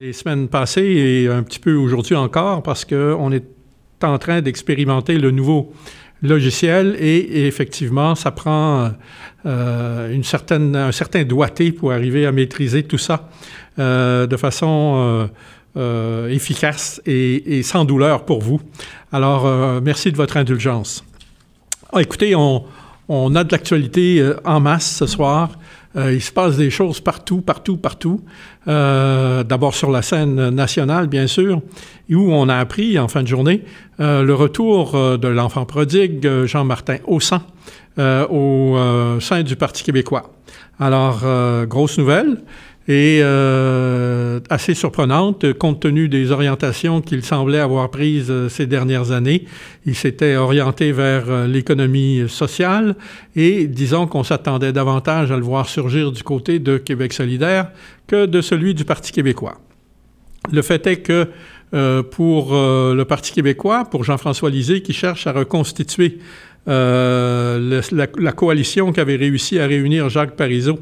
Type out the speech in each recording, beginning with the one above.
Les semaines passées et un petit peu aujourd'hui encore, parce qu'on est en train d'expérimenter le nouveau logiciel et, effectivement, ça prend euh, une certaine, un certain doigté pour arriver à maîtriser tout ça euh, de façon euh, efficace et, sans douleur pour vous. Alors, merci de votre indulgence. Ah, écoutez, on a de l'actualité en masse ce soir. Euh, il se passe des choses partout, partout, partout. Euh, d'abord sur la scène nationale, bien sûr, où on a appris en fin de journée euh, le retour de l'enfant prodigue Jean-Martin Haussan au sein du Parti québécois. Alors, grosse nouvelle et euh, assez surprenante compte tenu des orientations qu'il semblait avoir prises euh, ces dernières années. Il s'était orienté vers euh, l'économie sociale et disons qu'on s'attendait davantage à le voir surgir du côté de Québec solidaire que de celui du Parti québécois. Le fait est que pour le Parti québécois, pour Jean-François Lisée, qui cherche à reconstituer la, la, coalition qu'avait réussi à réunir Jacques Parizeau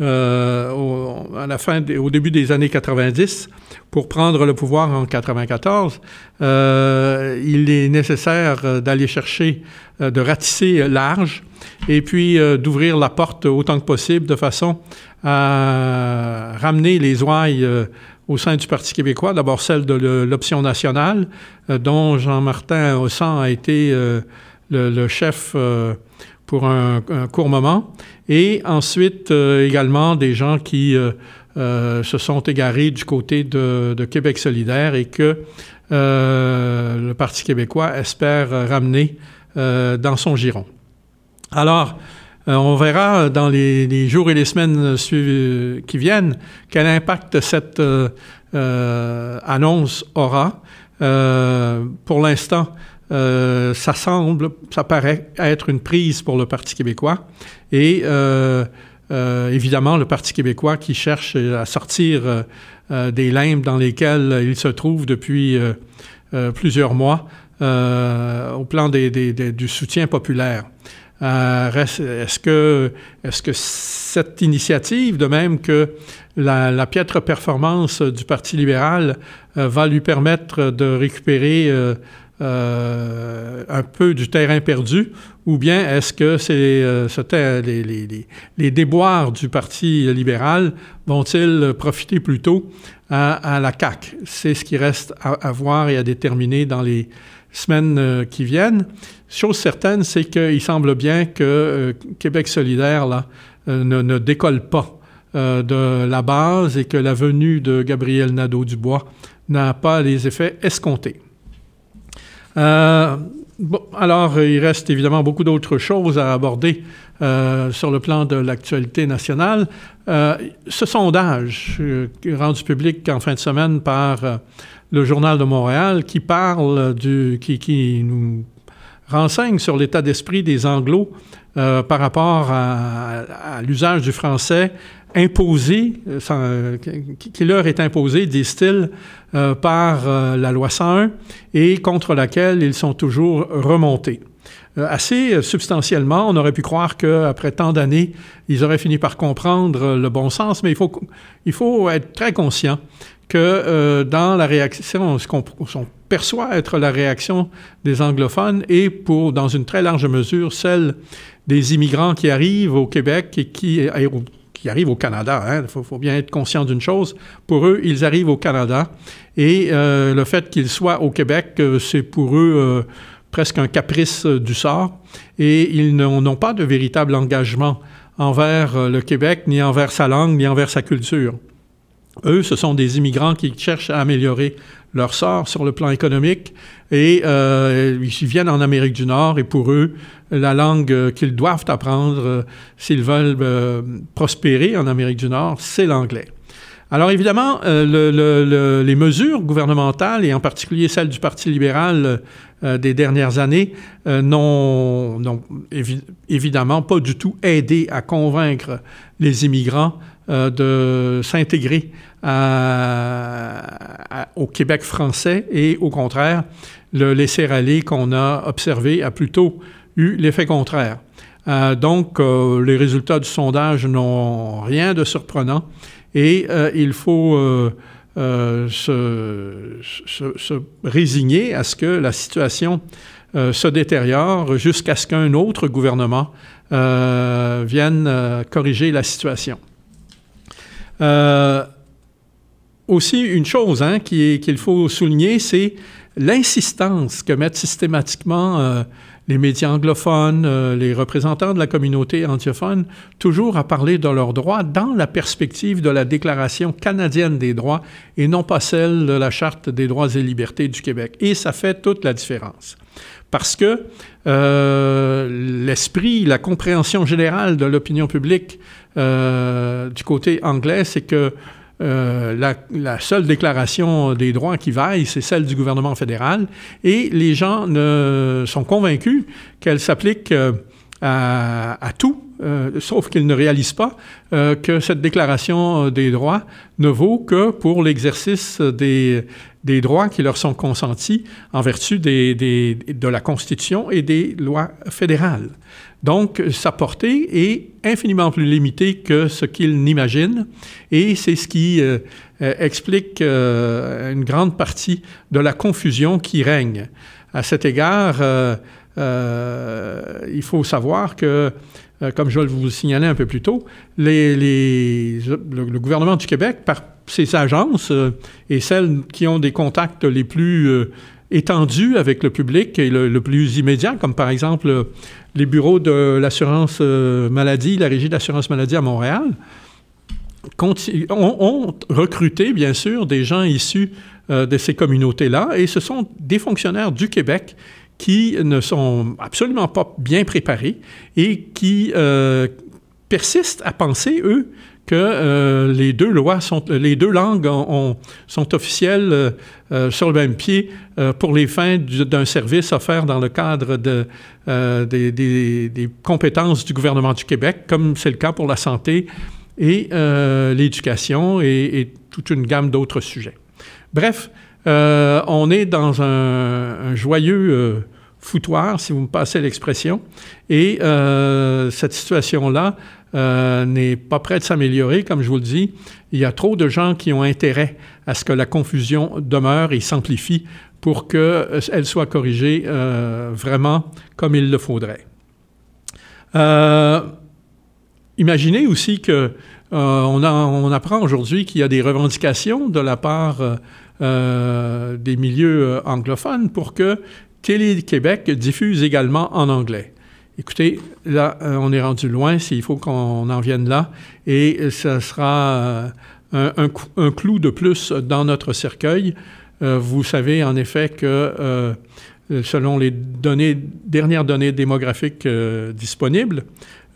euh, au, à la fin au début des années 90 pour prendre le pouvoir en 94, euh, il est nécessaire euh, d'aller chercher, de ratisser large et puis d'ouvrir la porte autant que possible de façon à ramener les ouailles au sein du Parti québécois, d'abord celle de l'option nationale, dont Jean-Martin Hossan a été le, chef pour un, court moment. Et ensuite, euh, également, des gens qui euh, euh, se sont égarés du côté de, Québec solidaire et que le Parti québécois espère ramener dans son giron. Alors, on verra dans les, jours et les semaines qui viennent quel impact cette annonce aura. pour l'instant, euh, ça semble, ça paraît être une prise pour le Parti québécois. Et euh, euh, évidemment, le Parti québécois qui cherche à sortir des limbes dans lesquelles il se trouve depuis plusieurs mois au plan du soutien populaire. est-ce que, est-ce que cette initiative, de même que la, la piètre performance du Parti libéral, va lui permettre de récupérer euh, un peu du terrain perdu, ou bien est-ce que euh, les, déboires du Parti libéral vont-ils profiter plutôt à, la CAQ? C'est ce qui reste à, voir et à déterminer dans les semaines euh, qui viennent. Chose certaine, c'est qu'il semble bien que Québec solidaire là, ne, décolle pas de la base et que la venue de Gabriel Nadeau-Dubois n'a pas les effets escomptés. Euh, bon, alors, il reste évidemment beaucoup d'autres choses à aborder euh, sur le plan de l'actualité nationale. Euh, ce sondage rendu public en fin de semaine par le Journal de Montréal qui parle du. qui, nous renseigne sur l'état d'esprit des Anglo par rapport à l'usage du français imposés, euh, euh, qui leur est imposé, disent-ils, euh, par la loi 101 et contre laquelle ils sont toujours remontés. assez substantiellement, on aurait pu croire qu'après tant d'années, ils auraient fini par comprendre le bon sens, mais il faut, il faut être très conscient que dans la réaction, ce qu'on perçoit être la réaction des anglophones et pour, dans une très large mesure, celle des immigrants qui arrivent au Québec et qui, qui arrivent au Canada. Il hein. faut, bien être conscient d'une chose. Pour eux, ils arrivent au Canada. Et euh, le fait qu'ils soient au Québec, euh, c'est pour eux euh, presque un caprice du sort. Et ils n'ont pas de véritable engagement envers le Québec, ni envers sa langue, ni envers sa culture. Eux, ce sont des immigrants qui cherchent à améliorer leur sort sur le plan économique et euh, ils viennent en Amérique du Nord et pour eux, la langue euh, qu'ils doivent apprendre euh, s'ils veulent prospérer en Amérique du Nord, c'est l'anglais. Alors évidemment, les mesures gouvernementales, et en particulier celles du Parti libéral des dernières années, n'ont évidemment pas du tout aidé à convaincre les immigrants euh, de s'intégrer au Québec français et au contraire, le laisser-aller qu'on a observé a plutôt eu l'effet contraire. Euh, donc, euh, les résultats du sondage n'ont rien de surprenant et il faut se, résigner à ce que la situation se détériore jusqu'à ce qu'un autre gouvernement vienne corriger la situation. Euh, aussi, une chose hein, qu'il faut souligner, c'est l'insistance que mettent systématiquement euh, les médias anglophones, euh, les représentants de la communauté anglophone, toujours à parler de leurs droits dans la perspective de la Déclaration canadienne des droits et non pas celle de la Charte des droits et libertés du Québec. Et ça fait toute la différence. Parce que l'esprit, la compréhension générale de l'opinion publique euh, du côté anglais, c'est que euh, la, seule déclaration des droits qui vaille, c'est celle du gouvernement fédéral, et les gens ne, sont convaincus qu'elle s'applique euh, à, tout, sauf qu'ils ne réalisent pas que cette déclaration des droits ne vaut que pour l'exercice des, des droits qui leur sont consentis en vertu des, de la Constitution et des lois fédérales. Donc, sa portée est infiniment plus limitée que ce qu'ils n'imaginent, et c'est ce qui euh, euh, explique euh, une grande partie de la confusion qui règne. À cet égard, il faut savoir que euh, comme je vous le signalais un peu plus tôt, les, le, gouvernement du Québec, par ses agences euh, et celles qui ont des contacts les plus euh, étendus avec le public et le, plus immédiat, comme par exemple les bureaux de l'assurance maladie, la régie d'assurance maladie à Montréal, ont, recruté, bien sûr, des gens issus de ces communautés-là, et ce sont des fonctionnaires du Québec qui ne sont absolument pas bien préparés et qui euh, persistent à penser, eux, que euh, les deux lois sont, euh, les deux langues sont officielles sur le même pied pour les fins d'un service offert dans le cadre de, des, compétences du gouvernement du Québec, comme c'est le cas pour la santé et l'éducation et, toute une gamme d'autres sujets. Bref, euh, on est dans un, joyeux euh, foutoir, si vous me passez l'expression, et euh, cette situation-là n'est pas près de s'améliorer, comme je vous le dis. Il y a trop de gens qui ont intérêt à ce que la confusion demeure et s'amplifie pour qu'elle soit corrigée vraiment comme il le faudrait. imaginez aussi qu'on apprend aujourd'hui qu'il y a des revendications de la part euh, des milieux euh, anglophones pour que Télé-Québec diffuse également en anglais. Écoutez, là, euh, on est rendu loin, s'il faut qu'on en vienne là, et ce sera un, clou de plus dans notre cercueil. vous savez en effet que selon les données, dernières données démographiques disponibles,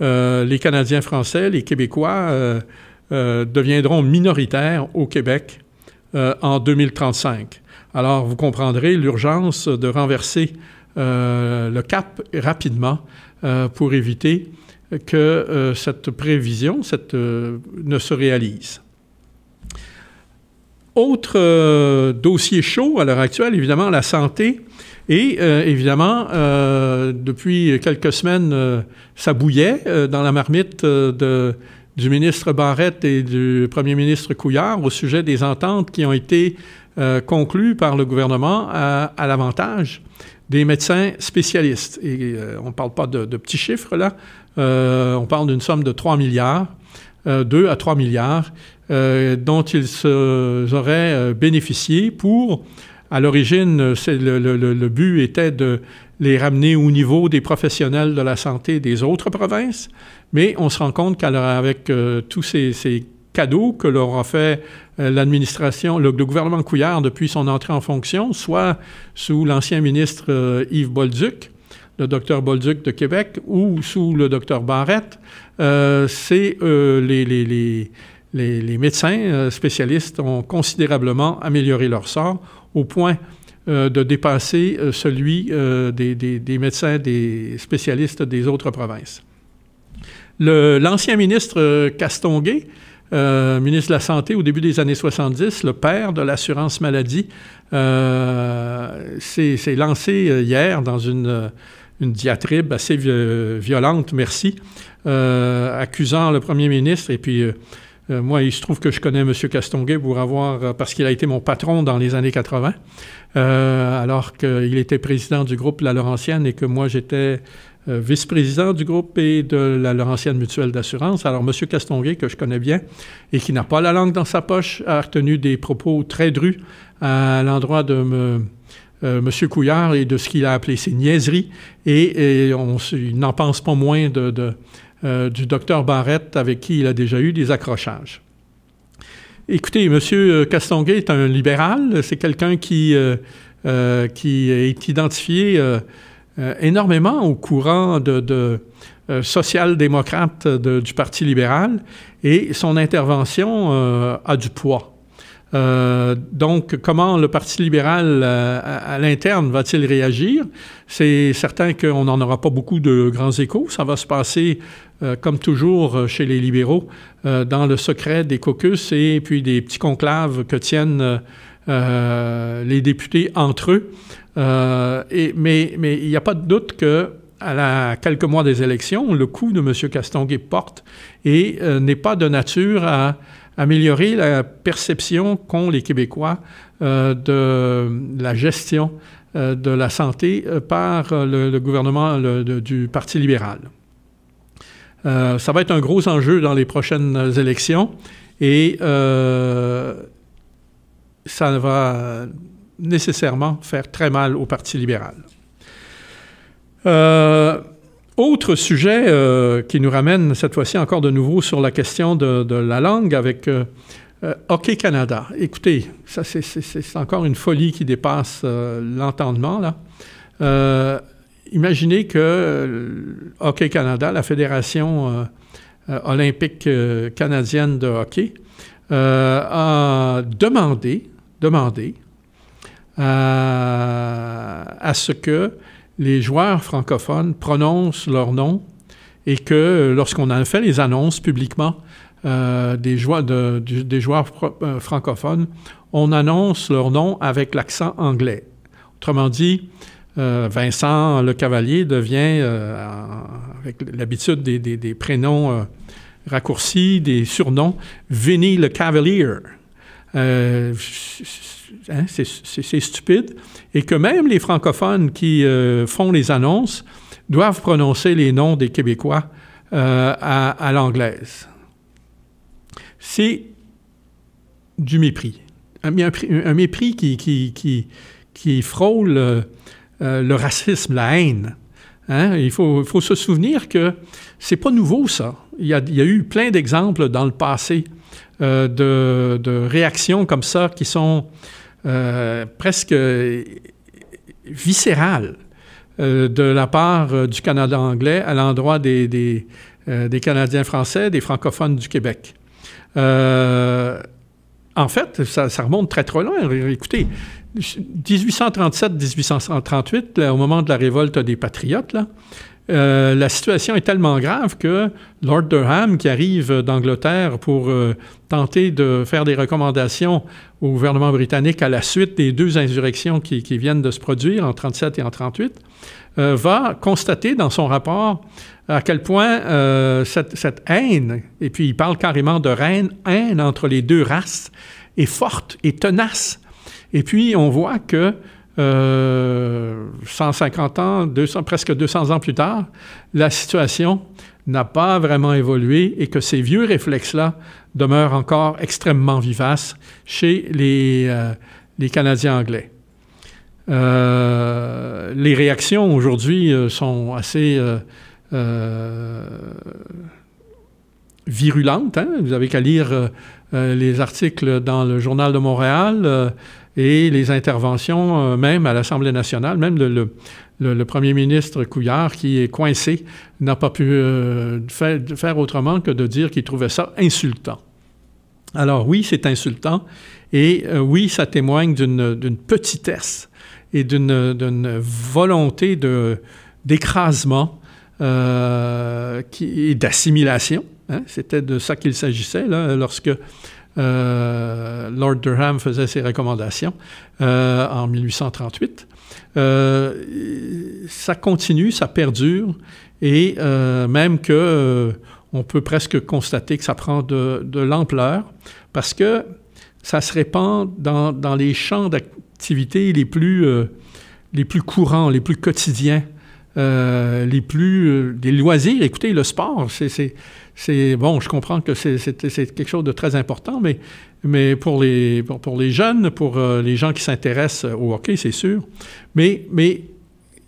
les Canadiens français, les Québécois deviendront minoritaires au Québec euh, en 2035. Alors, vous comprendrez l'urgence de renverser euh, le cap rapidement euh, pour éviter que cette prévision ne se réalise. Autre dossier chaud à l'heure actuelle, évidemment, la santé. Et évidemment, depuis quelques semaines, ça bouillait dans la marmite de, du ministre Barrette et du premier ministre Couillard au sujet des ententes qui ont été euh, conclues par le gouvernement à, l'avantage des médecins spécialistes. Et euh, on ne parle pas de, petits chiffres là, euh, on parle d'une somme de 3 milliards, 2 à 3 milliards, dont ils auraient bénéficié pour à l'origine, euh, le, le, but était de les ramener au niveau des professionnels de la santé des autres provinces, mais on se rend compte qu'avec euh, tous ces, cadeaux que leur a fait euh, l'administration, le, gouvernement Couillard depuis son entrée en fonction, soit sous l'ancien ministre Yves Bolduc, le docteur Bolduc de Québec, ou sous le docteur Barrette, c'est les, les, médecins spécialistes ont considérablement amélioré leur sort au point euh, de dépasser euh, celui euh, des, médecins, des spécialistes des autres provinces. L'ancien ministre Castonguay, ministre de la Santé au début des années 70, le père de l'assurance maladie, s'est lancé hier dans une, diatribe assez violente, merci, accusant le premier ministre et puis euh, moi, il se trouve que je connais M. Castonguay pour avoir, euh, parce qu'il a été mon patron dans les années 80, euh, alors qu'il était président du groupe La Laurentienne et que moi, j'étais vice-président du groupe et de la Laurentienne Mutuelle d'assurance. Alors, M. Castonguay, que je connais bien et qui n'a pas la langue dans sa poche, a retenu des propos très drus à l'endroit de me, M. Couillard et de ce qu'il a appelé ses niaiseries. Et, on, il n'en pense pas moins de, de euh, du docteur Barrette avec qui il a déjà eu des accrochages. Écoutez, M. Euh, Castonguay est un libéral, c'est quelqu'un qui, euh, qui est identifié énormément au courant de, social-démocrate du Parti libéral et son intervention a du poids. donc, comment le Parti libéral à, à l'interne va-t-il réagir? C'est certain qu'on n'en aura pas beaucoup de grands échos. Ça va se passer euh, comme toujours euh, chez les libéraux, euh, dans le secret des caucus et puis des petits conclaves que tiennent les députés entre eux. mais il n'y a pas de doute que à quelques mois des élections, le coup de M. Castonguet porte et n'est pas de nature à améliorer la perception qu'ont les Québécois de la gestion de la santé par le, gouvernement du Parti libéral. Euh, ça va être un gros enjeu dans les prochaines élections et euh, ça va nécessairement faire très mal au Parti libéral. Euh, autre sujet qui nous ramène cette fois-ci encore de nouveau sur la question de, de la langue avec Hockey Canada. Écoutez, ça c'est encore une folie qui dépasse l'entendement là imaginez que euh, Hockey Canada, la Fédération euh, euh, olympique canadienne de hockey, a demandé, demandé à, ce que les joueurs francophones prononcent leur nom et que lorsqu'on a fait les annonces publiquement des, joueurs francophones, on annonce leur nom avec l'accent anglais. Autrement dit, euh, Vincent Le Cavalier devient, euh, avec l'habitude des, des, prénoms euh, raccourcis, des surnoms, Vinny Le Cavalier. Hein, c'est stupide. Et que même les francophones qui font les annonces doivent prononcer les noms des Québécois à, l'anglaise. C'est du mépris. Un, mépris qui, qui, qui, qui frôle euh, le racisme, la haine. Hein? Il faut, se souvenir que c'est pas nouveau, ça. Il y a, eu plein d'exemples dans le passé euh, de, réactions comme ça qui sont euh, presque viscérales de la part du Canada anglais à l'endroit des, des, Canadiens français, des francophones du Québec en fait, ça, remonte très, très loin. Écoutez, 1837-1838, au moment de la révolte des patriotes, là, euh, la situation est tellement grave que Lord Durham, qui arrive d'Angleterre pour euh, tenter de faire des recommandations au gouvernement britannique à la suite des deux insurrections qui, viennent de se produire en 37 et en 38, euh, va constater dans son rapport euh, à quel point euh, cette, haine, et puis il parle carrément de haine, haine entre les deux races, est forte et tenace. Et puis on voit que 150 ans, presque 200 ans plus tard, la situation n'a pas vraiment évolué et que ces vieux réflexes-là demeurent encore extrêmement vivaces chez les Canadiens anglais. Euh, les réactions aujourd'hui euh, sont assez euh, virulentes. Hein? Vous avez qu'à lire les articles dans le Journal de Montréal et les interventions, même à l'Assemblée nationale, même le, premier ministre Couillard, qui est coincé, n'a pas pu faire, autrement que de dire qu'il trouvait ça insultant. Alors oui, c'est insultant, et oui, ça témoigne d'une petitesse et d'une volonté d'écrasement euh, et d'assimilation. Hein. C'était de ça qu'il s'agissait lorsque euh, Lord Durham faisait ses recommandations euh, en 1838. ça continue, ça perdure, et même que on peut presque constater que ça prend de, l'ampleur parce que ça se répand dans, dans les champs activités les plus, euh, les plus courants, les plus quotidiens, euh, les plus. Euh, des loisirs. Écoutez, le sport, c'est. Bon, je comprends que c'est quelque chose de très important, mais, mais pour, les, pour, les jeunes, pour les gens qui s'intéressent au hockey, c'est sûr. Mais, mais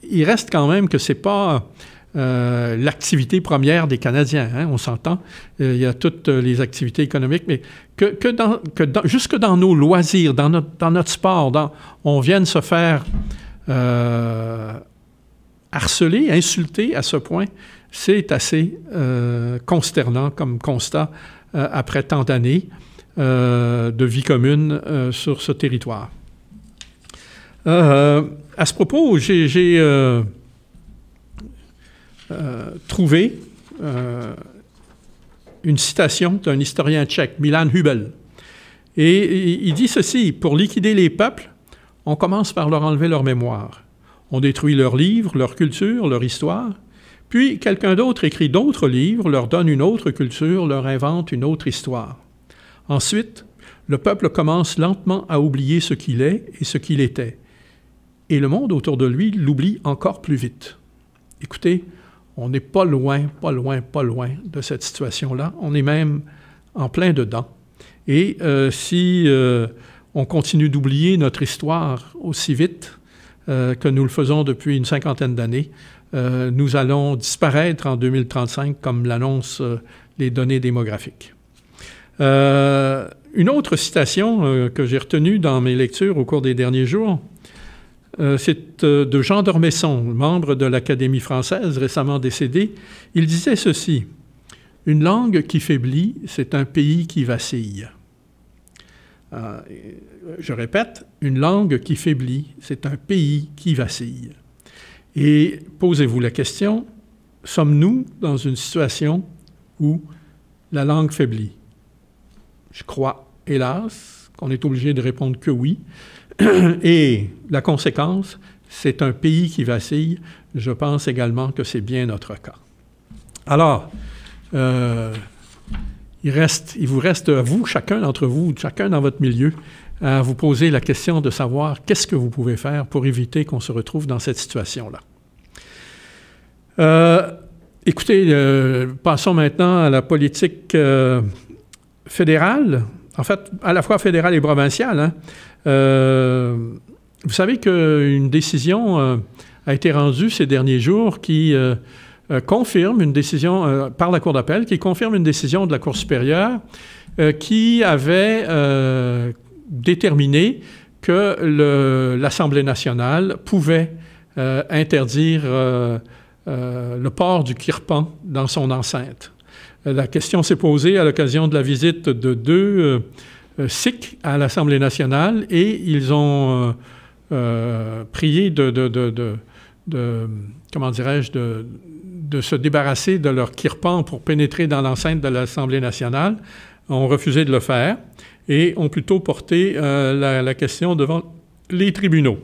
il reste quand même que c'est pas euh, l'activité première des Canadiens, hein, on s'entend. Euh, il y a toutes euh, les activités économiques, mais que, dans, que dans, jusque dans nos loisirs, dans notre, dans notre sport, dans, on vienne se faire harceler, insulter à ce point, c'est assez consternant comme constat après tant d'années de vie commune sur ce territoire. à ce propos, j'ai euh, trouver trouvé euh, une citation d'un historien tchèque, Milan Hubel. Et il dit ceci, pour liquider les peuples, on commence par leur enlever leur mémoire. On détruit leurs livres, leur culture, leur histoire. Puis quelqu'un d'autre écrit d'autres livres, leur donne une autre culture, leur invente une autre histoire. Ensuite, le peuple commence lentement à oublier ce qu'il est et ce qu'il était. Et le monde autour de lui l'oublie encore plus vite. Écoutez, on n'est pas loin, pas loin, pas loin de cette situation-là. On est même en plein dedans. Et euh, si euh, on continue d'oublier notre histoire aussi vite euh, que nous le faisons depuis une cinquantaine d'années, nous allons disparaître en 2035, comme l'annoncent les données démographiques. une autre citation que j'ai retenue dans mes lectures au cours des derniers jours, euh, c'est euh, de Jean d'Ormesson, membre de l'Académie française récemment décédé. Il disait ceci Une langue qui faiblit, c'est un pays qui vacille. Euh, je répète, une langue qui faiblit, c'est un pays qui vacille. Et posez-vous la question sommes-nous dans une situation où la langue faiblit Je crois, hélas, qu'on est obligé de répondre que oui. Et la conséquence, c'est un pays qui vacille. Je pense également que c'est bien notre cas. Alors, euh, il, reste, il vous reste à vous, chacun d'entre vous, chacun dans votre milieu, à vous poser la question de savoir qu'est-ce que vous pouvez faire pour éviter qu'on se retrouve dans cette situation-là. Euh, écoutez, euh, passons maintenant à la politique fédérale en fait, à la fois fédérale et provinciale. Hein, euh, vous savez qu'une décision euh, a été rendue ces derniers jours qui euh, confirme une décision par la Cour d'appel, qui confirme une décision de la Cour supérieure qui avait déterminé que l'Assemblée nationale pouvait interdire le port du kirpan dans son enceinte. Euh, la question s'est posée à l'occasion de la visite de deux euh, euh, Sikhs à l'Assemblée nationale et ils ont prié de, comment dirais-je, de, se débarrasser de leur kirpan pour pénétrer dans l'enceinte de l'Assemblée nationale ont refusé de le faire et ont plutôt porté la, question devant les tribunaux.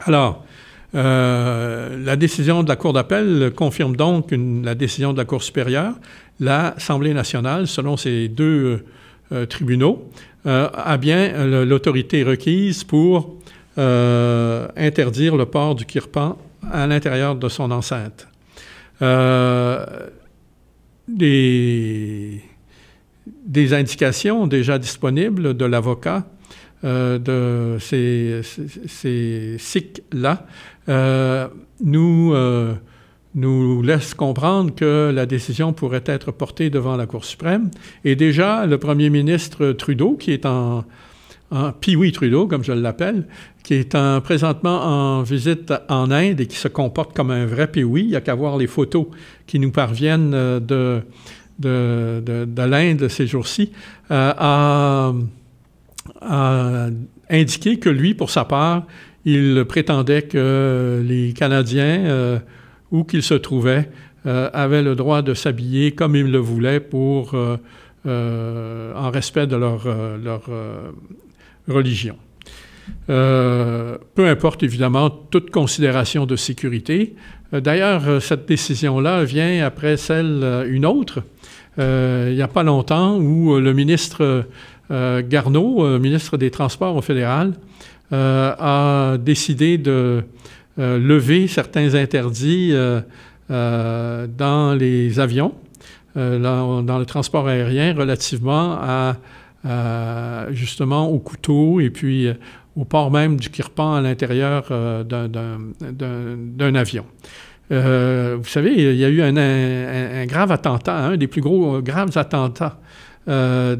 Alors, la décision de la Cour d'appel confirme donc la décision de la Cour supérieure l'Assemblée nationale, selon ces deux euh, tribunaux, euh, a bien l'autorité requise pour euh, interdire le port du kirpan à l'intérieur de son enceinte. Des, indications déjà disponibles de l'avocat de ces, ces, là nous nous laisse comprendre que la décision pourrait être portée devant la Cour suprême. Et déjà, le premier ministre Trudeau, qui est en, Pee-wee Trudeau, comme je l'appelle, qui est en, présentement en visite en Inde et qui se comporte comme un vrai Pee-wee, Il n'y a qu'à voir les photos qui nous parviennent euh, de, de, de, de l'Inde ces jours-ci, euh, a, indiqué que lui, pour sa part, il prétendait que les Canadiens... Euh, où qu'ils se trouvaient, euh, avaient le droit de s'habiller comme ils le voulaient pour, euh, euh, en respect de leur, leur religion. peu importe évidemment toute considération de sécurité. D'ailleurs, cette décision-là vient après celle, une autre, il n'y a pas longtemps, où le ministre Garneau, ministre des Transports au fédéral, a décidé de euh, lever certains interdits euh, euh, dans les avions, dans, le transport aérien, relativement à, justement au couteau et puis au port même du kirpan à l'intérieur d'un avion. vous savez, il y a eu un, grave attentat, un des plus gros graves attentats de,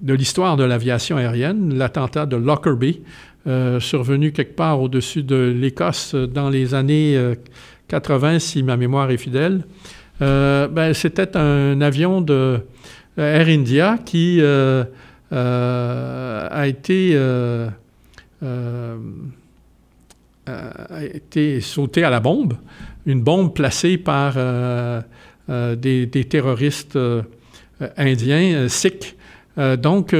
de l'histoire de l'aviation aérienne, l'attentat de Lockerbie euh, survenu quelque part au-dessus de l'Écosse dans les années 80, euh, si ma mémoire est fidèle. Euh, ben, c'était un avion de Air India qui a été a été sauté à la bombe, une bombe placée par des, terroristes indiens, sikhs. donc,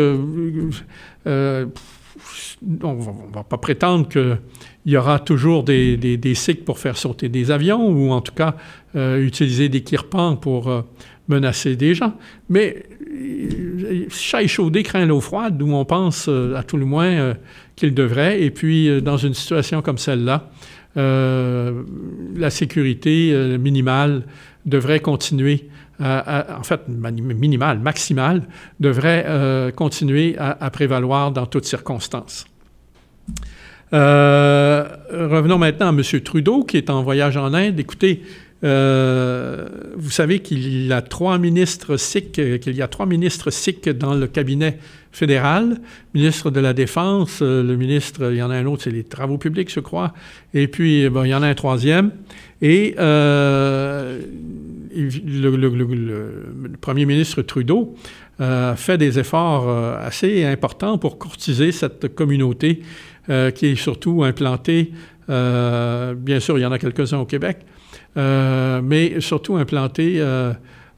on ne va pas prétendre qu'il y aura toujours des, des, cycles pour faire sauter des avions ou en tout cas euh, utiliser des kirpans pour euh, menacer des gens. Mais euh, chat échaudé craint l'eau froide, où on pense à tout le moins qu'il devrait. Et puis, dans une situation comme celle-là, la sécurité minimale devrait continuer euh, euh, en fait minimale, maximale, devrait euh, continuer à, prévaloir dans toutes circonstances. revenons maintenant à M. Trudeau, qui est en voyage en Inde. Écoutez, vous savez qu'il a trois ministres qu'il y a trois ministres SIC dans le cabinet fédéral, ministre de la Défense, le ministre, il y en a un autre, c'est les Travaux publics, je crois, et puis il y en a un troisième. Et le, le, premier ministre Trudeau euh, fait des efforts euh, assez importants pour courtiser cette communauté euh, qui est surtout implantée, bien sûr, il y en a quelques-uns au Québec, mais surtout implantée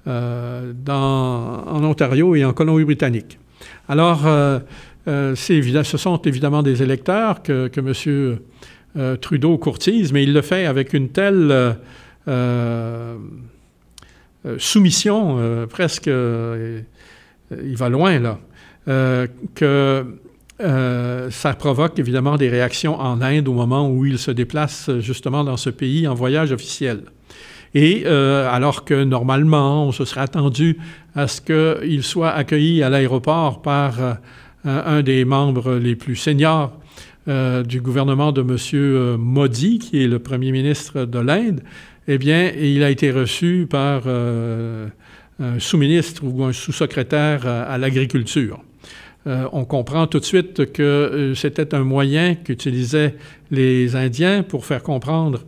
dans, en Ontario et en Colombie-Britannique. Alors, ce sont évidemment des électeurs que, M. Trudeau courtise, mais il le fait avec une telle... Euh, soumission euh, presque, euh, il va loin là, que ça provoque évidemment des réactions en Inde au moment où il se déplace justement dans ce pays en voyage officiel. Et alors que normalement, on se serait attendu à ce qu'il soit accueilli à l'aéroport par un des membres les plus seniors du gouvernement de M. Modi, qui est le premier ministre de l'Inde, eh bien, il a été reçu par euh, un sous-ministre ou un sous-secrétaire euh, à, l'agriculture. Euh, on comprend tout de suite que c'était un moyen qu'utilisaient les Indiens pour faire comprendre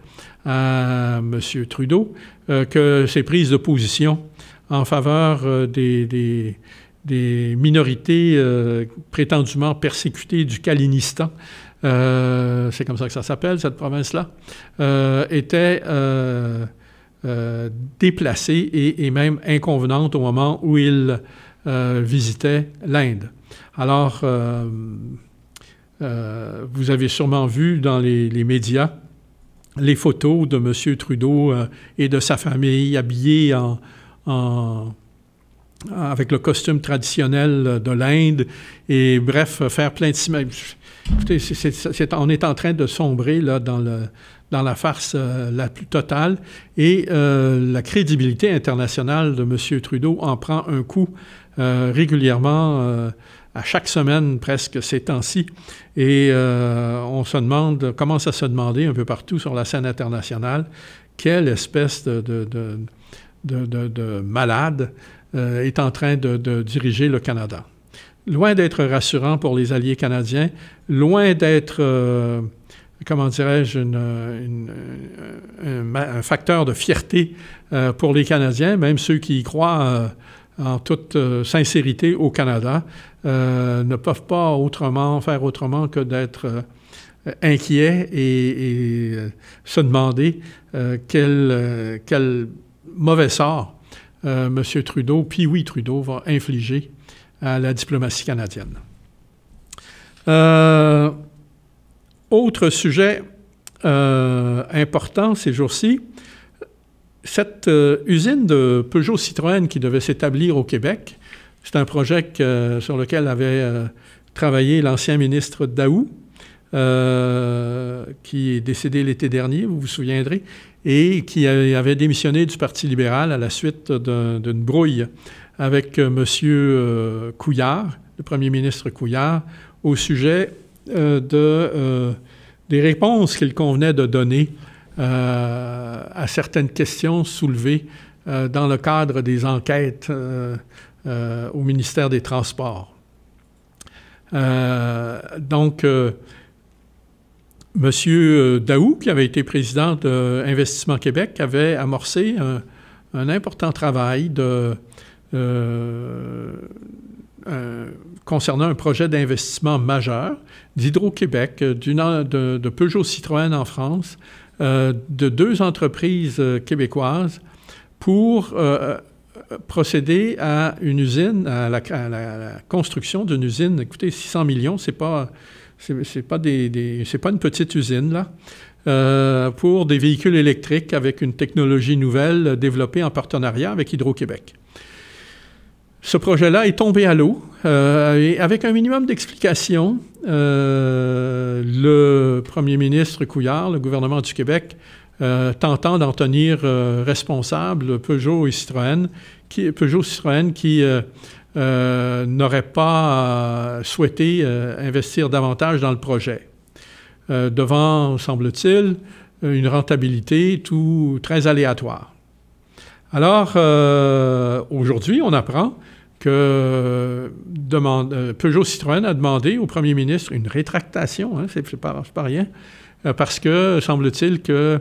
à M. Trudeau que ces prises de position en faveur des, des, minorités prétendument persécutées du Kalinistan euh, c'est comme ça que ça s'appelle, cette province-là, euh, était euh, déplacée et, même inconvenante au moment où il visitait l'Inde. Alors, vous avez sûrement vu dans les, médias les photos de M. Trudeau et de sa famille habillés en avec le costume traditionnel de l'Inde et bref, faire plein de Écoutez, on est en train de sombrer là, dans, la farce euh, la plus totale et euh, la crédibilité internationale de M. Trudeau en prend un coup euh, régulièrement à chaque semaine presque ces temps-ci. Et on se demande, commence à se demander un peu partout sur la scène internationale, quelle espèce de malade euh, est en train de, diriger le Canada. Loin d'être rassurant pour les alliés canadiens, loin d'être, euh, comment dirais-je, un facteur de fierté euh, pour les Canadiens, même ceux qui y croient en toute sincérité au Canada, ne peuvent pas autrement faire autrement que d'être inquiets et, se demander quel mauvais sort euh, M. Trudeau, puis oui, Trudeau va infliger à la diplomatie canadienne. Euh, autre sujet euh, important ces jours-ci, cette usine de Peugeot Citroën qui devait s'établir au Québec, c'est un projet sur lequel avait travaillé l'ancien ministre Daou. Euh, qui est décédé l'été dernier, vous vous souviendrez, et qui avait démissionné du Parti libéral à la suite d'une brouille avec euh, M. Euh, Couillard, le premier ministre Couillard, au sujet des réponses qu'il convenait de donner à certaines questions soulevées dans le cadre des enquêtes au ministère des Transports. donc, Monsieur euh, Daou, qui avait été président d'Investissement euh, Québec, avait amorcé un, important travail euh, concernant un projet d'investissement majeur d'Hydro-Québec, de, de, Peugeot Citroën en France, de deux entreprises québécoises pour procéder à une usine, à la, à la construction d'une usine. Écoutez, 600 millions, c'est pas c'est pas pas une petite usine là. Euh, pour des véhicules électriques avec une technologie nouvelle euh, développée en partenariat avec Hydro-Québec. Ce projet-là est tombé à l'eau euh, et avec un minimum d'explications, le premier ministre Couillard, le gouvernement du Québec, tentant d'en tenir responsable Peugeot et Citroën, qui, Peugeot Citroën qui euh, n'aurait pas euh, souhaité euh, investir davantage dans le projet. devant, semble-t-il, une rentabilité tout très aléatoire. Alors, aujourd'hui, on apprend que Peugeot Citroën a demandé au premier ministre une rétractation, hein, c'est pas, rien, parce que semble-t-il que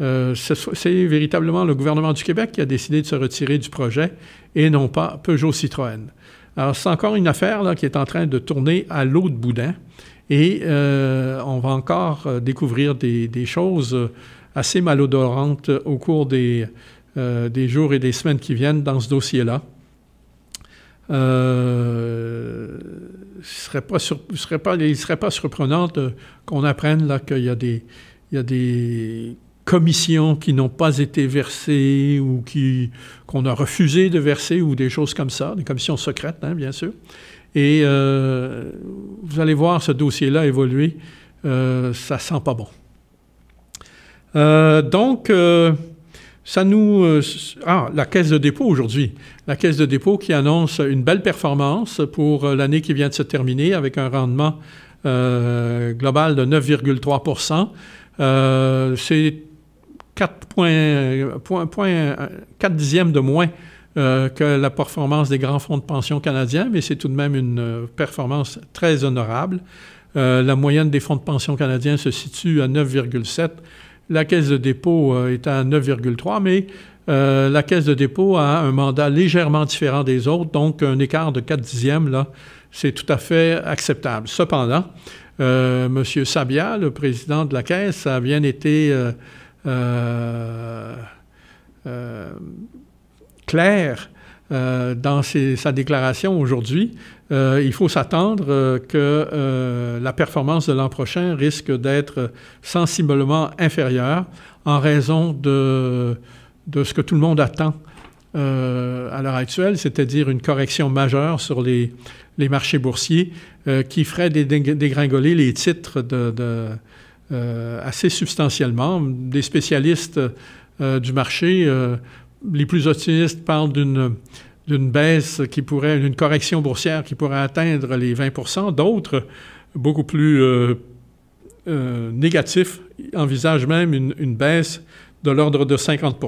euh, c'est véritablement le gouvernement du Québec qui a décidé de se retirer du projet et non pas Peugeot-Citroën. Alors, c'est encore une affaire qui est en train de tourner à l'eau de boudin et euh, on va encore euh, découvrir des, choses assez malodorantes au cours des, des jours et des semaines qui viennent dans ce dossier-là. il serait pas surprenant qu'on apprenne là, qu'il des, il y a des commissions qui n'ont pas été versées ou qui, qu'on a refusé de verser ou des choses comme ça, des commissions secrètes, hein, bien sûr. Et euh, vous allez voir ce dossier-là évoluer. Euh, ça sent pas bon. Euh, donc, euh, ça nous... ah, la Caisse de dépôt aujourd'hui. La Caisse de dépôt qui annonce une belle performance pour l'année qui vient de se terminer avec un rendement global de 9,3 c'est 4, dixièmes de moins euh, que la performance des grands fonds de pension canadiens, mais c'est tout de même une euh, performance très honorable. Euh, la moyenne des fonds de pension canadiens se situe à 9,7. La caisse de dépôt est à 9,3, mais la caisse de dépôt a un mandat légèrement différent des autres, donc un écart de 4 dixièmes, là, c'est tout à fait acceptable. Cependant, M. Sabia, le président de la caisse, a bien été euh, euh, clair euh, dans sa déclaration aujourd'hui, il faut s'attendre que la performance de l'an prochain risque d'être sensiblement inférieure en raison de, de, ce que tout le monde attend à l'heure actuelle, c'est-à-dire une correction majeure sur les, marchés boursiers qui ferait dégringoler les titres de, de euh, assez substantiellement. Des spécialistes euh, du marché, euh, les plus optimistes parlent d'une baisse qui pourrait, d'une correction boursière qui pourrait atteindre les 20 D'autres, beaucoup plus négatifs, envisagent même une, baisse de l'ordre de 50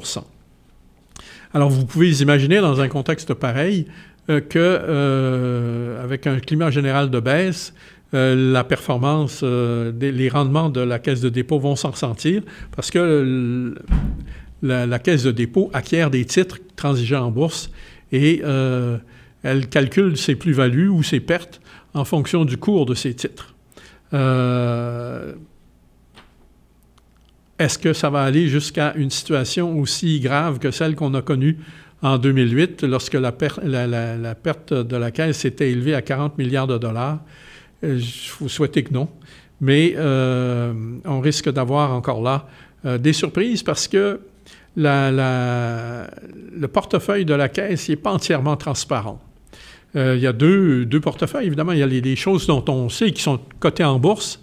Alors, vous pouvez imaginer, dans un contexte pareil, que, avec un climat général de baisse, euh, la performance, euh, les rendements de la caisse de dépôt vont s'en ressentir parce que la, caisse de dépôt acquiert des titres transigeants en bourse et euh, elle calcule ses plus-values ou ses pertes en fonction du cours de ces titres. Est-ce que ça va aller jusqu'à une situation aussi grave que celle qu'on a connue en 2008 lorsque la, la, perte de la caisse s'était élevée à 40 milliards de dollars? Euh, je vous souhaitez que non. Mais euh, on risque d'avoir encore là euh, des surprises parce que le portefeuille de la caisse n'est pas entièrement transparent. il y a deux, portefeuilles, évidemment. Il y a les, choses dont on sait qui sont cotées en bourse.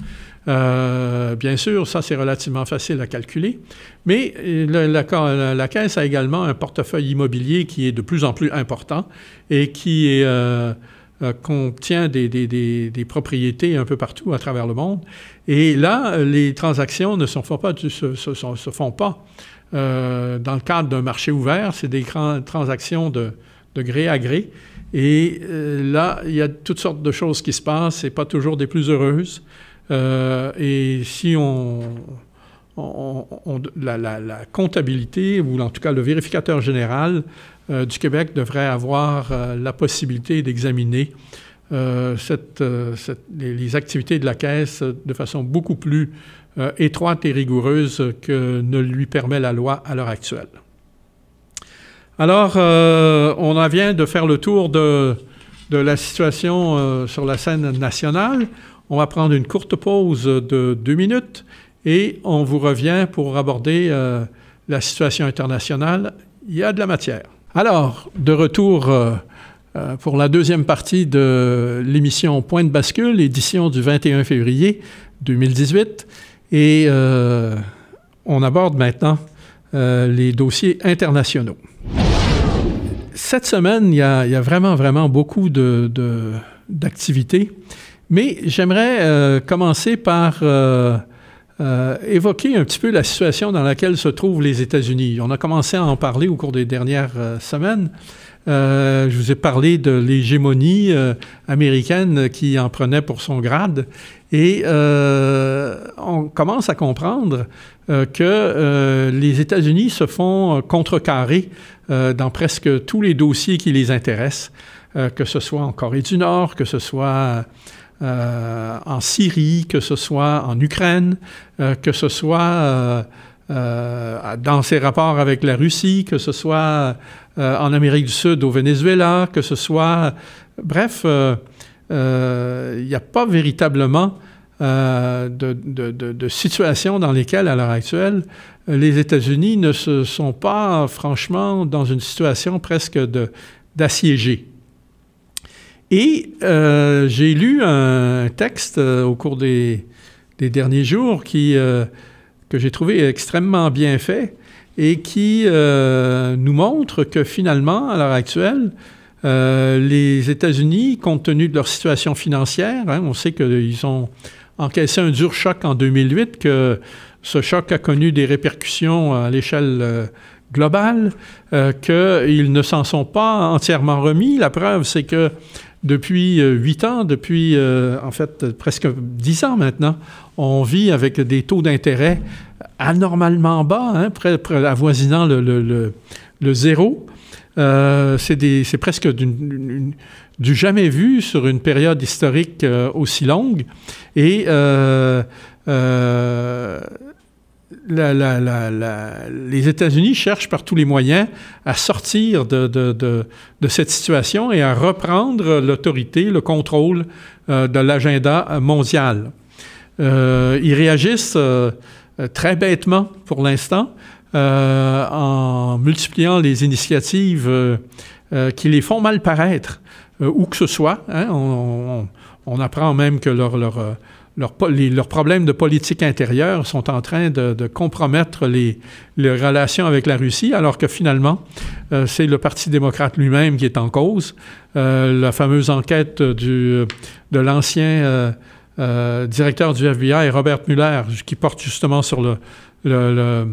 bien sûr, ça c'est relativement facile à calculer, mais la, caisse a également un portefeuille immobilier qui est de plus en plus important et qui est contient euh, des, propriétés un peu partout à travers le monde. Et là, les transactions ne se font pas, euh, dans le cadre d'un marché ouvert. C'est des transactions de, gré à gré. Et euh, là, il y a toutes sortes de choses qui se passent, c'est pas toujours des plus heureuses. et si on, la, comptabilité, ou en tout cas le vérificateur général, euh, du Québec devrait avoir euh, la possibilité d'examiner euh, les, activités de la Caisse de façon beaucoup plus étroite et rigoureuse que ne lui permet la loi à l'heure actuelle. Alors, on en vient de faire le tour de, la situation sur la scène nationale. On va prendre une courte pause de deux minutes et on vous revient pour aborder la situation internationale. Il y a de la matière. Alors, de retour euh, euh, pour la deuxième partie de l'émission Point de bascule, édition du 21 février 2018. Et euh, on aborde maintenant les dossiers internationaux. Cette semaine, il y, a vraiment, vraiment beaucoup d'activités. De, d'activités mais j'aimerais commencer par euh, évoquer un petit peu la situation dans laquelle se trouvent les États-Unis. On a commencé à en parler au cours des dernières euh, semaines. Euh, je vous ai parlé de l'hégémonie américaine qui en prenait pour son grade. Et on commence à comprendre que les États-Unis se font contrecarrer dans presque tous les dossiers qui les intéressent, que ce soit en Corée du Nord, que ce soit euh, en Syrie, que ce soit en Ukraine, euh, que ce soit euh, dans ses rapports avec la Russie, que ce soit en Amérique du Sud, au Venezuela, que ce soit... Bref, il n'y a pas véritablement de, situation dans lesquelles, à l'heure actuelle, les États-Unis ne se sont pas franchement dans une situation presque d'assiégés. Et euh, j'ai lu un texte euh, au cours des, derniers jours qui, euh, que j'ai trouvé extrêmement bien fait et qui nous montre que finalement, à l'heure actuelle, les États-Unis, compte tenu de leur situation financière, hein, on sait qu'ils ont encaissé un dur choc en 2008, que ce choc a connu des répercussions à l'échelle globale, qu'ils ne s'en sont pas entièrement remis. La preuve, c'est que depuis euh, huit ans, depuis euh, en fait presque dix ans maintenant, on vit avec des taux d'intérêt anormalement bas, hein, avoisinant le, zéro. Euh, c'est presque du jamais vu sur une période historique aussi longue. Et la, les États-Unis cherchent par tous les moyens à sortir de, cette situation et à reprendre l'autorité, le contrôle euh, de l'agenda mondial. Euh, ils réagissent euh, très bêtement pour l'instant en multipliant les initiatives qui les font mal paraître, où que ce soit. Hein. on, on, apprend même que leur, leur leurs problèmes de politique intérieure sont en train de, compromettre les, relations avec la Russie, alors que finalement, euh, c'est le Parti démocrate lui-même qui est en cause. Euh, la fameuse enquête du, de l'ancien euh, directeur du FBI, Robert Mueller, qui porte justement sur le,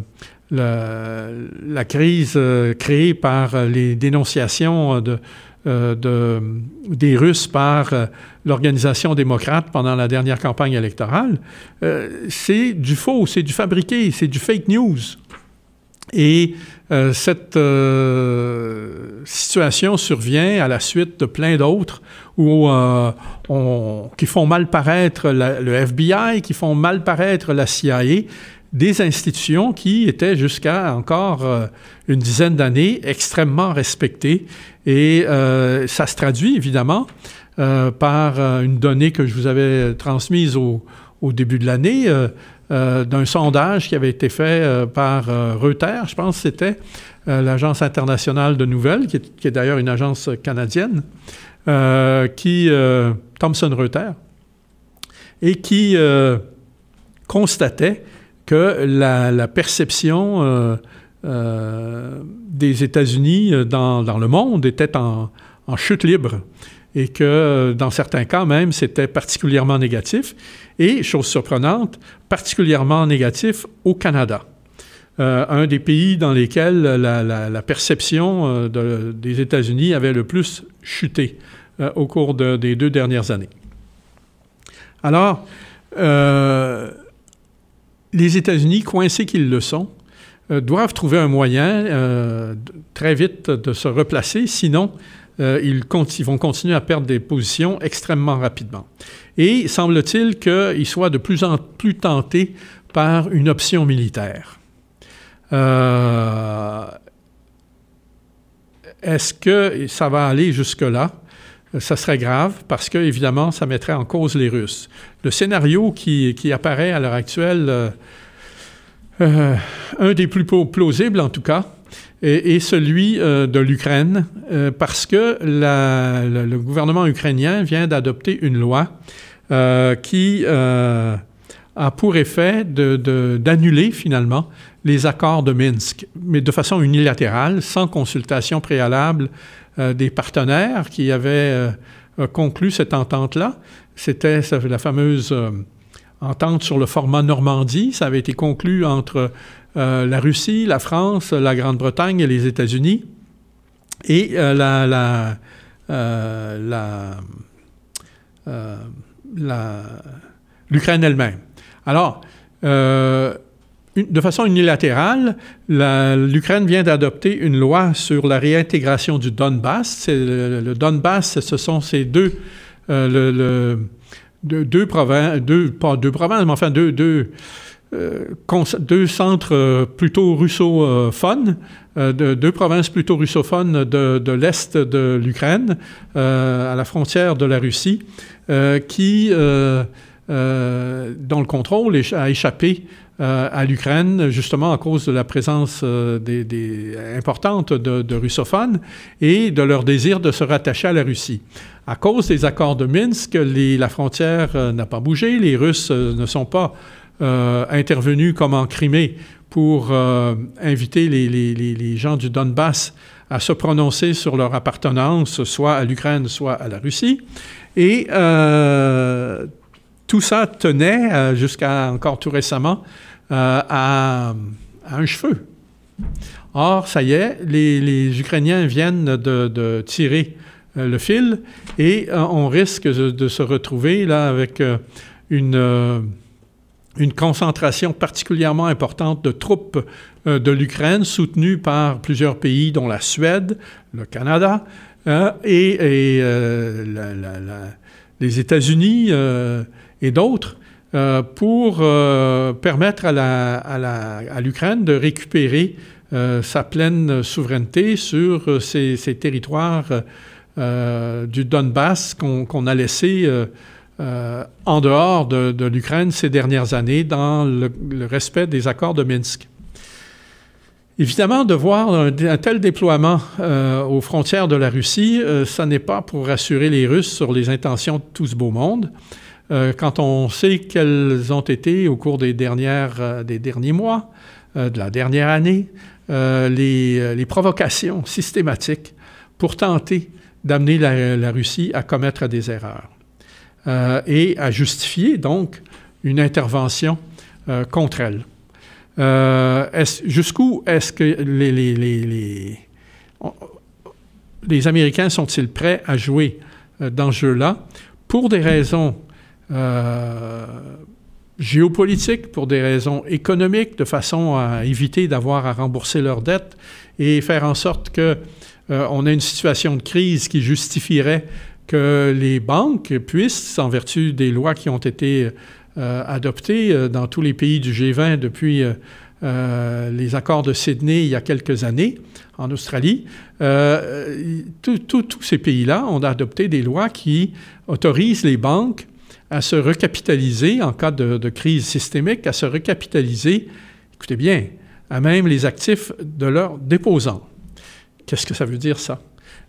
la crise créée par les dénonciations de, euh, de, des Russes par euh, l'organisation démocrate pendant la dernière campagne électorale, euh, c'est du faux, c'est du fabriqué, c'est du fake news. Et cette situation survient à la suite de plein d'autres où qui font mal paraître le FBI, qui font mal paraître la CIA, des institutions qui étaient jusqu'à encore une dizaine d'années extrêmement respectées et euh, ça se traduit évidemment euh, par euh, une donnée que je vous avais transmise au, début de l'année d'un sondage qui avait été fait par Reuters, je pense que c'était l'Agence internationale de nouvelles, qui est, d'ailleurs une agence canadienne, qui, Thomson Reuters, et qui constatait que la perception euh, des États-Unis euh, dans, le monde étaient en, chute libre et que euh, dans certains cas même, c'était particulièrement négatif et, chose surprenante, particulièrement négatif au Canada. un des pays dans lesquels la, perception des États-Unis avait le plus chuté au cours des deux dernières années. Alors, les États-Unis, coincés qu'ils le sont, euh, doivent trouver un moyen euh, très vite de se replacer, sinon euh, ils, vont continuer à perdre des positions extrêmement rapidement. Et semble-t-il qu'ils soient de plus en plus tentés par une option militaire. Est-ce que ça va aller jusque-là? ça serait grave parce que, évidemment, ça mettrait en cause les Russes. Le scénario qui, apparaît à l'heure actuelle euh, un des plus plausibles en tout cas, est celui euh, de l'Ukraine, euh, parce que le, gouvernement ukrainien vient d'adopter une loi qui a pour effet d'annuler finalement les accords de Minsk, mais de façon unilatérale, sans consultation préalable des partenaires qui avaient conclu cette entente-là. C'était la fameuse entente sur le format Normandie. Ça avait été conclu entre euh, la Russie, la France, la Grande-Bretagne et les États-Unis. Et euh, euh, la, l'Ukraine elle-même. Alors, de façon unilatérale, l'Ukraine vient d'adopter une loi sur la réintégration du Donbass. Le, Donbass, ce sont ces deux, deux, deux provinces, deux, pas deux provinces, mais enfin deux, deux, euh, deux centres euh, plutôt russophones, euh, de, deux provinces plutôt russophones de, l'Est de l'Ukraine, à la frontière de la Russie, qui, dont le contrôle a échappé à l'Ukraine, justement à cause de la présence des, importante de russophones et de leur désir de se rattacher à la Russie à cause des accords de Minsk, les, la frontière euh, n'a pas bougé, les Russes euh, ne sont pas euh, intervenus comme en Crimée pour inviter les, gens du Donbass à se prononcer sur leur appartenance, soit à l'Ukraine, soit à la Russie. Et tout ça tenait, jusqu'à encore tout récemment, à, un cheveu. Or, ça y est, les, Ukrainiens viennent de, de tirer euh, le fil et euh, on risque de, se retrouver là avec euh, une une concentration particulièrement importante de troupes de l'Ukraine soutenues par plusieurs pays dont la Suède, le Canada et, les États-Unis et d'autres pour permettre à l'Ukraine à de récupérer sa pleine souveraineté sur ses, ses territoires. Euh, du Donbass qu'on a laissé euh, euh, en dehors de, l'Ukraine ces dernières années dans le, respect des accords de Minsk. Évidemment, de voir un, tel déploiement aux frontières de la Russie, ça n'est pas pour rassurer les Russes sur les intentions de tout ce beau monde. quand on sait qu'elles ont été au cours des, dernières, des derniers mois, de la dernière année, les, les, provocations systématiques pour tenter d'amener la, Russie à commettre des erreurs euh, et à justifier donc une intervention euh, contre elle. Euh, jusqu'où est-ce que les, Américains sont-ils prêts à jouer dans ce jeu-là pour des raisons géopolitiques, pour des raisons économiques, de façon à éviter d'avoir à rembourser leurs dettes et faire en sorte que euh, on a une situation de crise qui justifierait que les banques puissent, en vertu des lois qui ont été euh, adoptées euh, dans tous les pays du G20 depuis les accords de Sydney il y a quelques années en Australie, tous ces pays-là ont adopté des lois qui autorisent les banques à se recapitaliser en cas de, de, crise systémique, à se recapitaliser, écoutez bien, à même les actifs de leurs déposants. Qu'est-ce que ça veut dire, ça?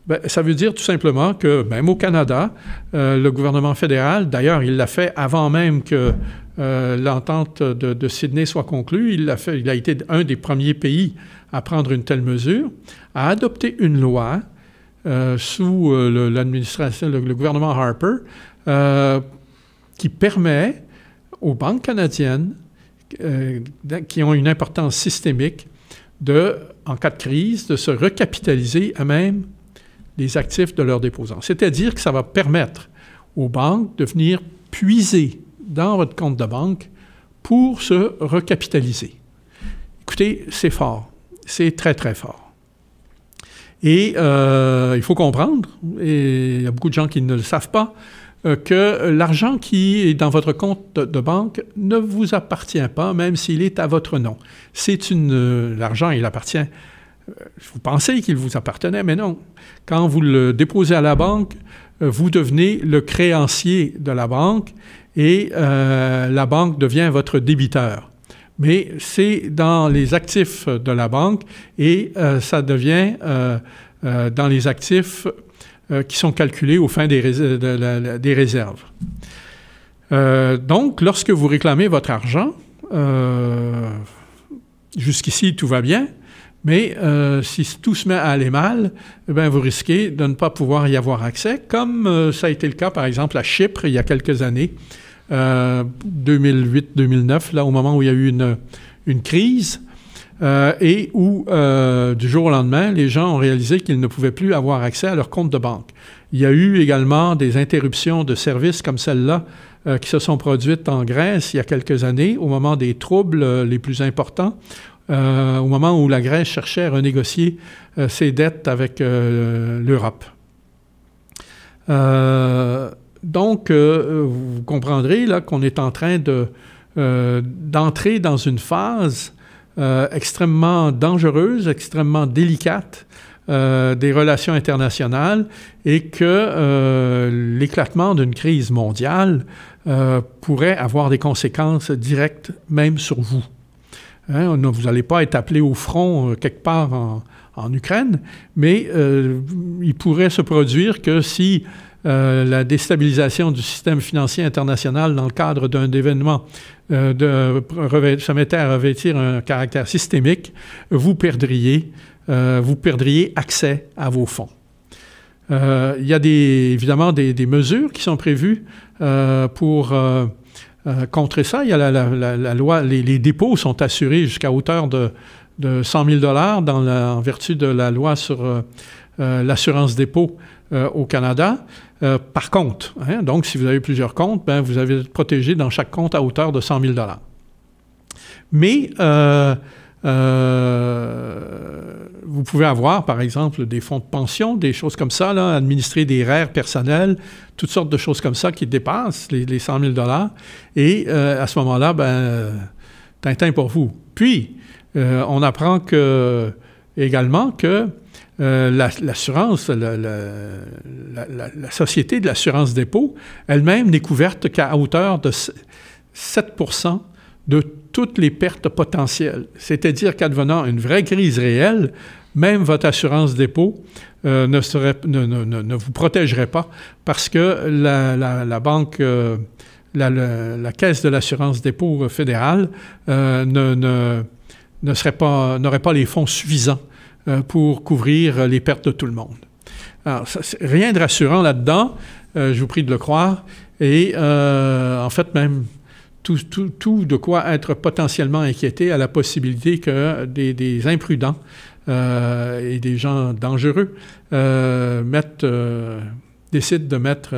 Ben, ça veut dire tout simplement que même au Canada, euh, le gouvernement fédéral, d'ailleurs, il l'a fait avant même que euh, l'entente de, Sydney soit conclue, il a, été un des premiers pays à prendre une telle mesure, à adopter une loi euh, sous l'administration, le, gouvernement Harper, qui permet aux banques canadiennes qui ont une importance systémique de, en cas de crise, de se recapitaliser à même les actifs de leurs déposants. C'est-à-dire que ça va permettre aux banques de venir puiser dans votre compte de banque pour se recapitaliser. Écoutez, c'est fort. C'est très, très fort. Et euh, il faut comprendre, et il y a beaucoup de gens qui ne le savent pas, euh, que l'argent qui est dans votre compte de banque ne vous appartient pas, même s'il est à votre nom. C'est une... Euh, l'argent, il appartient... Euh, vous pensez qu'il vous appartenait, mais non. Quand vous le déposez à la banque, vous devenez le créancier de la banque et la banque devient votre débiteur. Mais c'est dans les actifs de la banque et ça devient dans les actifs euh, qui sont calculés aux fin des, euh, des réserves. Euh, donc, lorsque vous réclamez votre argent, jusqu'ici tout va bien, mais si tout se met à aller mal, eh vous risquez de ne pas pouvoir y avoir accès, comme ça a été le cas, par exemple, à Chypre il y a quelques années, 2008-2009, là, au moment où il y a eu une, une crise. Euh, et où, euh, du jour au lendemain, les gens ont réalisé qu'ils ne pouvaient plus avoir accès à leur compte de banque. Il y a eu également des interruptions de services comme celle-là euh, qui se sont produites en Grèce il y a quelques années, au moment des troubles les plus importants. au moment où la Grèce cherchait à renégocier ses dettes avec l'Europe. donc, vous comprendrez là qu'on est en train d'entrer dans une phase euh, extrêmement dangereuse, extrêmement délicate euh, des relations internationales et que euh, l'éclatement d'une crise mondiale pourrait avoir des conséquences directes même sur vous. Hein, vous n'allez pas être appelé au front quelque part en Ukraine, mais il pourrait se produire que si euh, la déstabilisation du système financier international dans le cadre d'un événement euh, de, mettait à revêtir un caractère systémique, vous perdriez, euh, vous perdriez accès à vos fonds. Il y a évidemment des, mesures qui sont prévues pour contrer ça. Il y a la, loi, les, dépôts sont assurés jusqu'à hauteur de, 100 000 en vertu de la loi sur l'assurance dépôt au Canada. Euh, par compte. Hein. Donc, si vous avez plusieurs comptes, ben, vous avez protégé dans chaque compte à hauteur de 100 000 Mais euh, euh, vous pouvez avoir, par exemple, des fonds de pension, des choses comme ça, administrer des rares personnels, toutes sortes de choses comme ça qui dépassent les, 100 000 Et à ce moment-là, ben, Tintin pour vous. Puis, on apprend que, également que euh, l'assurance, la, société de l'assurance dépôt elle-même n'est couverte qu'à hauteur de 7 de toutes les pertes potentielles. C'est-à-dire qu'advenant une vraie crise réelle, même votre assurance dépôt euh, ne, vous protégerait pas parce que la, banque, euh, la, caisse de l'assurance dépôt fédérale n'aurait pas les fonds suffisants euh, pour couvrir les pertes de tout le monde. Alors, rien de rassurant là-dedans, euh, je vous prie de le croire, et euh, en fait même tout, de quoi être potentiellement inquiété à la possibilité que des, imprudents et des gens dangereux mettent, décident de mettre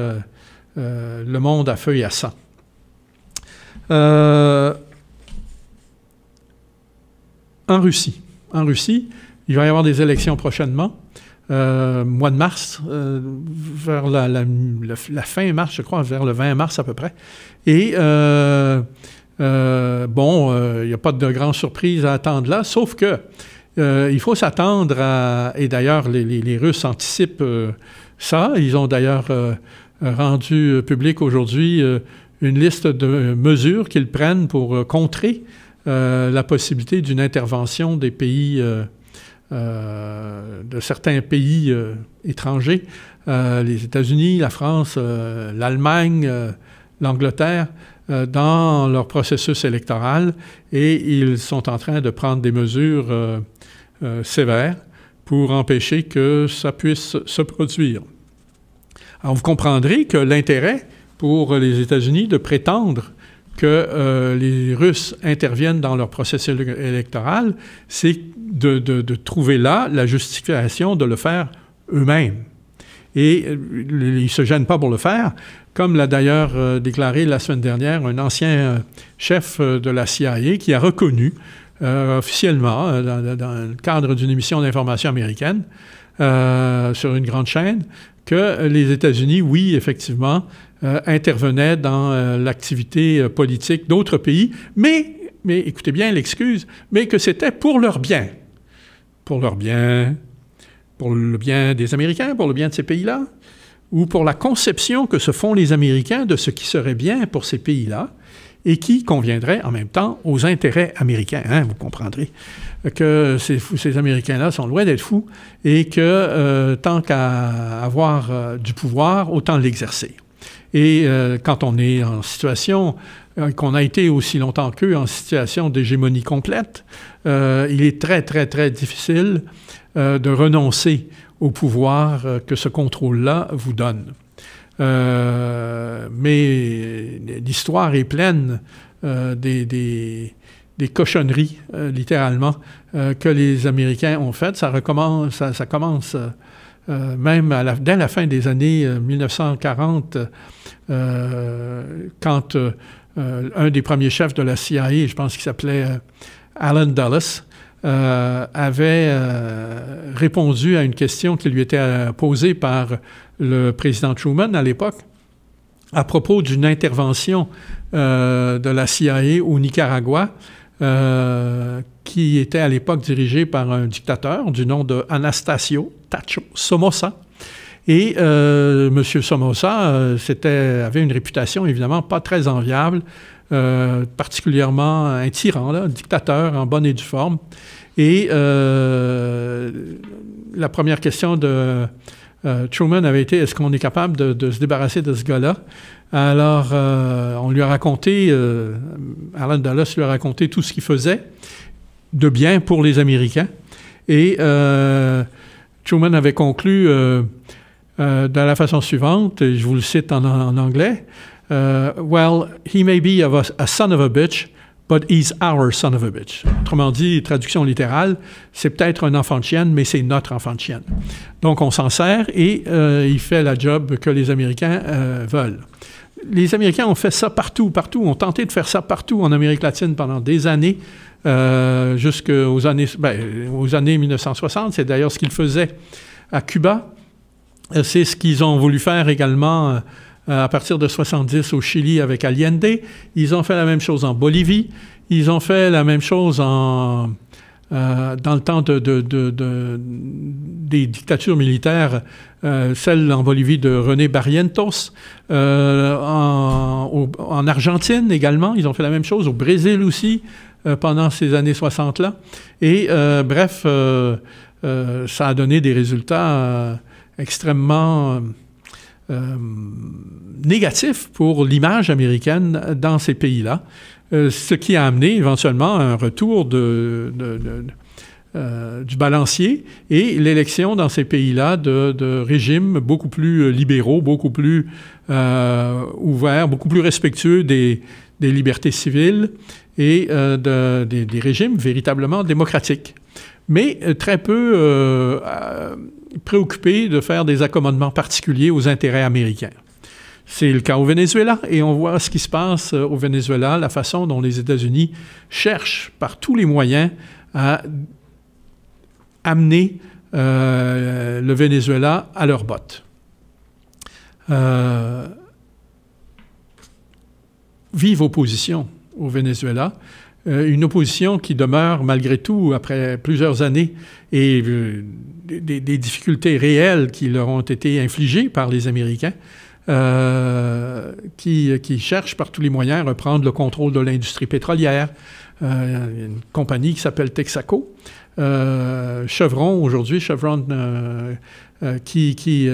le monde à feu et à sang. en Russie, en Russie, il va y avoir des élections prochainement. Euh, mois de mars, euh, vers la, fin mars, je crois, vers le 20 mars à peu près. Et euh, bon, il n'y a pas de grande surprise à attendre là, sauf que il faut s'attendre à... Et d'ailleurs, les, les, Russes anticipent ça. Ils ont d'ailleurs rendu public aujourd'hui une liste de mesures qu'ils prennent pour contrer la possibilité d'une intervention des pays euh, de certains pays euh, étrangers, euh, les États-Unis, la France, l'Allemagne, l'Angleterre, dans leur processus électoral et ils sont en train de prendre des mesures sévères pour empêcher que ça puisse se produire. Alors vous comprendrez que l'intérêt pour les États-Unis de prétendre que euh, les Russes interviennent dans leur processus électoral, c'est de, trouver là la justification de le faire eux-mêmes et euh, ils ne se gênent pas pour le faire, comme l'a d'ailleurs euh, déclaré la semaine dernière un ancien chef de la CIA qui a reconnu officiellement, dans, dans, le cadre d'une émission d'information américaine sur une grande chaîne, que les États-Unis, oui, effectivement, euh, Intervenait dans euh, l'activité euh, politique d'autres pays, mais, mais écoutez bien l'excuse, mais que c'était pour leur bien. Pour leur bien, pour le bien des Américains, pour le bien de ces pays-là, ou pour la conception que se font les Américains de ce qui serait bien pour ces pays-là et qui conviendrait en même temps aux intérêts américains. Hein, vous comprendrez que ces, Américains-là sont loin d'être fous et que tant qu'à avoir du pouvoir, autant l'exercer. Et euh, quand on est en situation, euh, qu'on a été aussi longtemps qu'eux, en situation d'hégémonie complète, euh, il est très, très, très difficile de renoncer au pouvoir que ce contrôle-là vous donne. mais l'histoire est pleine des, des cochonneries, littéralement, que les Américains ont faites. Ça, recommence, ça, ça commence euh, même dès la fin des années 1940, euh, euh, quand un des premiers chefs de la CIA, je pense qu'il s'appelait Alan Dulles, avait répondu à une question qui lui était posée par le président Truman à l'époque à propos d'une intervention de la CIA au Nicaragua euh, qui était à l'époque dirigé par un dictateur du nom de Anastasio Tacho Somoza. Et euh, Monsieur M. Somoza euh, avait une réputation évidemment pas très enviable, particulièrement un tyran, un dictateur en bonne et due forme. Et la première question de euh, Truman avait été est-ce qu'on est capable de, se débarrasser de ce gars-là Alors, euh, on lui a raconté, euh, Alan Dulles lui a raconté tout ce qu'il faisait de bien pour les Américains. Et Truman avait conclu de la façon suivante, et je vous le cite en, anglais Well, he may be a son of a bitch but he's our son of a bitch. Autrement dit, traduction littérale, c'est peut-être un enfant de chienne, mais c'est notre enfant de chienne. Donc on s'en sert et euh, il fait la job que les Américains euh, veulent. Les Américains ont fait ça partout, partout, ont tenté de faire ça partout en Amérique latine pendant des années, euh, jusqu'aux années, ben, aux années 1960. C'est d'ailleurs ce qu'ils faisaient à Cuba. Euh, c'est ce qu'ils ont voulu faire également euh, à partir de 70 au Chili avec Allende. Ils ont fait la même chose en Bolivie. Ils ont fait la même chose en, euh, dans le temps de, des dictatures militaires, euh, celle en Bolivie de René Barrientos, en, en, Argentine également, ils ont fait la même chose, au Brésil aussi, pendant ces années 60-là. Et bref, ça a donné des résultats extrêmement... Euh, négatif pour l'image américaine dans ces pays-là, euh, ce qui a amené éventuellement un retour de, euh, du balancier et l'élection dans ces pays-là de, régimes beaucoup plus libéraux, beaucoup plus ouverts, beaucoup plus respectueux des, libertés civiles et des, régimes véritablement démocratiques. Mais très peu préoccupé de faire des accommodements particuliers aux intérêts américains. C'est le cas au Venezuela et on voit ce qui se passe euh, au Venezuela, la façon dont les États-Unis cherchent par tous les moyens à amener euh, le Venezuela à leurs bottes. Euh, vive opposition au Venezuela. Euh, une opposition qui demeure malgré tout après plusieurs années et euh, des, difficultés réelles qui leur ont été infligées par les Américains. Euh, qui, qui, cherchent par tous les moyens à reprendre le contrôle de l'industrie pétrolière. Euh, une compagnie qui s'appelle Texaco. Chevron, aujourd'hui, Chevron qui, qui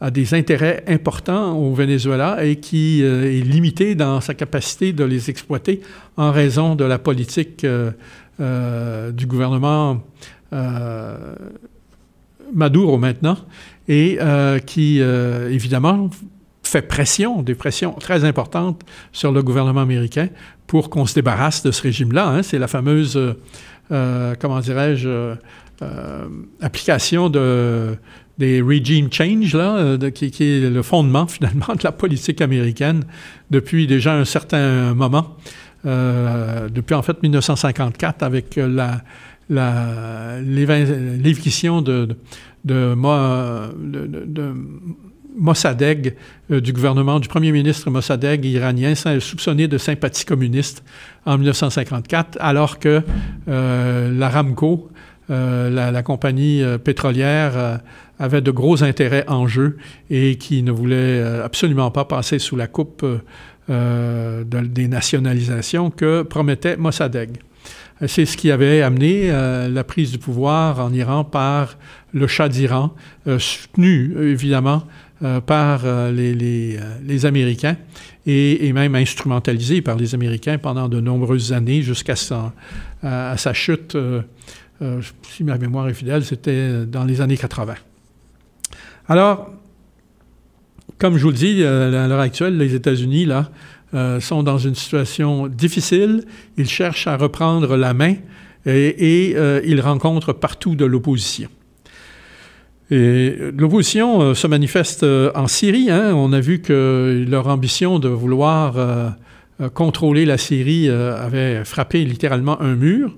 a des intérêts importants au Venezuela et qui euh, est limité dans sa capacité de les exploiter en raison de la politique euh, euh, du gouvernement Maduro maintenant et qui, évidemment, fait pression, des pressions très importantes sur le gouvernement américain pour qu'on se débarrasse de ce régime-là. Hein. C'est la fameuse, comment dirais-je, application de des regime change, là, euh, de, qui, est le fondement finalement de la politique américaine depuis déjà un certain moment, euh, depuis en fait 1954 avec euh, la, l'éviction de, de, Mossadegh, du gouvernement du premier ministre Mossadegh iranien, soupçonné de sympathie communiste en 1954, alors que l'Aramco, la, la, compagnie pétrolière avait de gros intérêts en jeu et qui ne voulait euh, absolument pas passer sous la coupe euh, euh, des nationalisations que promettait Mossadegh. C'est ce qui avait amené la prise du pouvoir en Iran par le Shah d'Iran, soutenu évidemment par les, Américains et, même instrumentalisé par les Américains pendant de nombreuses années jusqu'à sa chute. si ma mémoire est fidèle, c'était dans les années 80. Alors, comme je vous le dis, euh, à l'heure actuelle, les États-Unis, là, euh, sont dans une situation difficile. Ils cherchent à reprendre la main et, euh, ils rencontrent partout de l'opposition. l'opposition se manifeste en Syrie. Hein. On a vu que leur ambition de vouloir contrôler la Syrie avait frappé littéralement un mur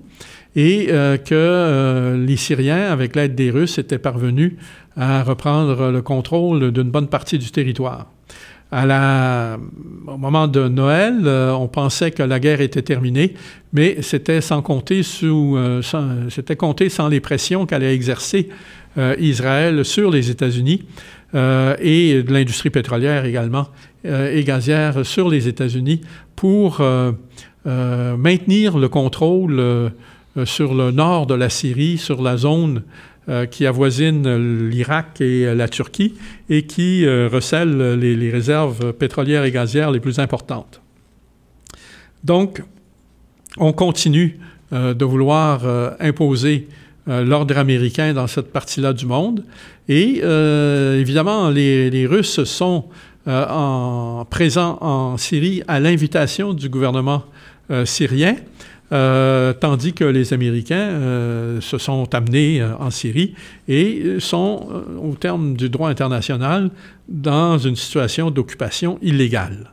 et que les Syriens, avec l'aide des Russes, étaient parvenus à reprendre le contrôle d'une bonne partie du territoire. À la, au moment de Noël, euh, on pensait que la guerre était terminée, mais c'était sans compter sous, euh, c'était compté sans les pressions qu'allait exercer euh, Israël sur les États-Unis et de l'industrie pétrolière également et gazière sur les États-Unis pour maintenir le contrôle sur le nord de la Syrie, sur la zone euh, qui avoisine l'Irak et euh, la Turquie et qui euh, recèle les, réserves pétrolières et gazières les plus importantes. Donc, on continue de vouloir imposer l'ordre américain dans cette partie-là du monde. Et évidemment, les, Russes sont en, présents en Syrie à l'invitation du gouvernement syrien. Euh, tandis que les Américains euh, se sont amenés euh, en Syrie et sont, au terme du droit international, dans une situation d'occupation illégale.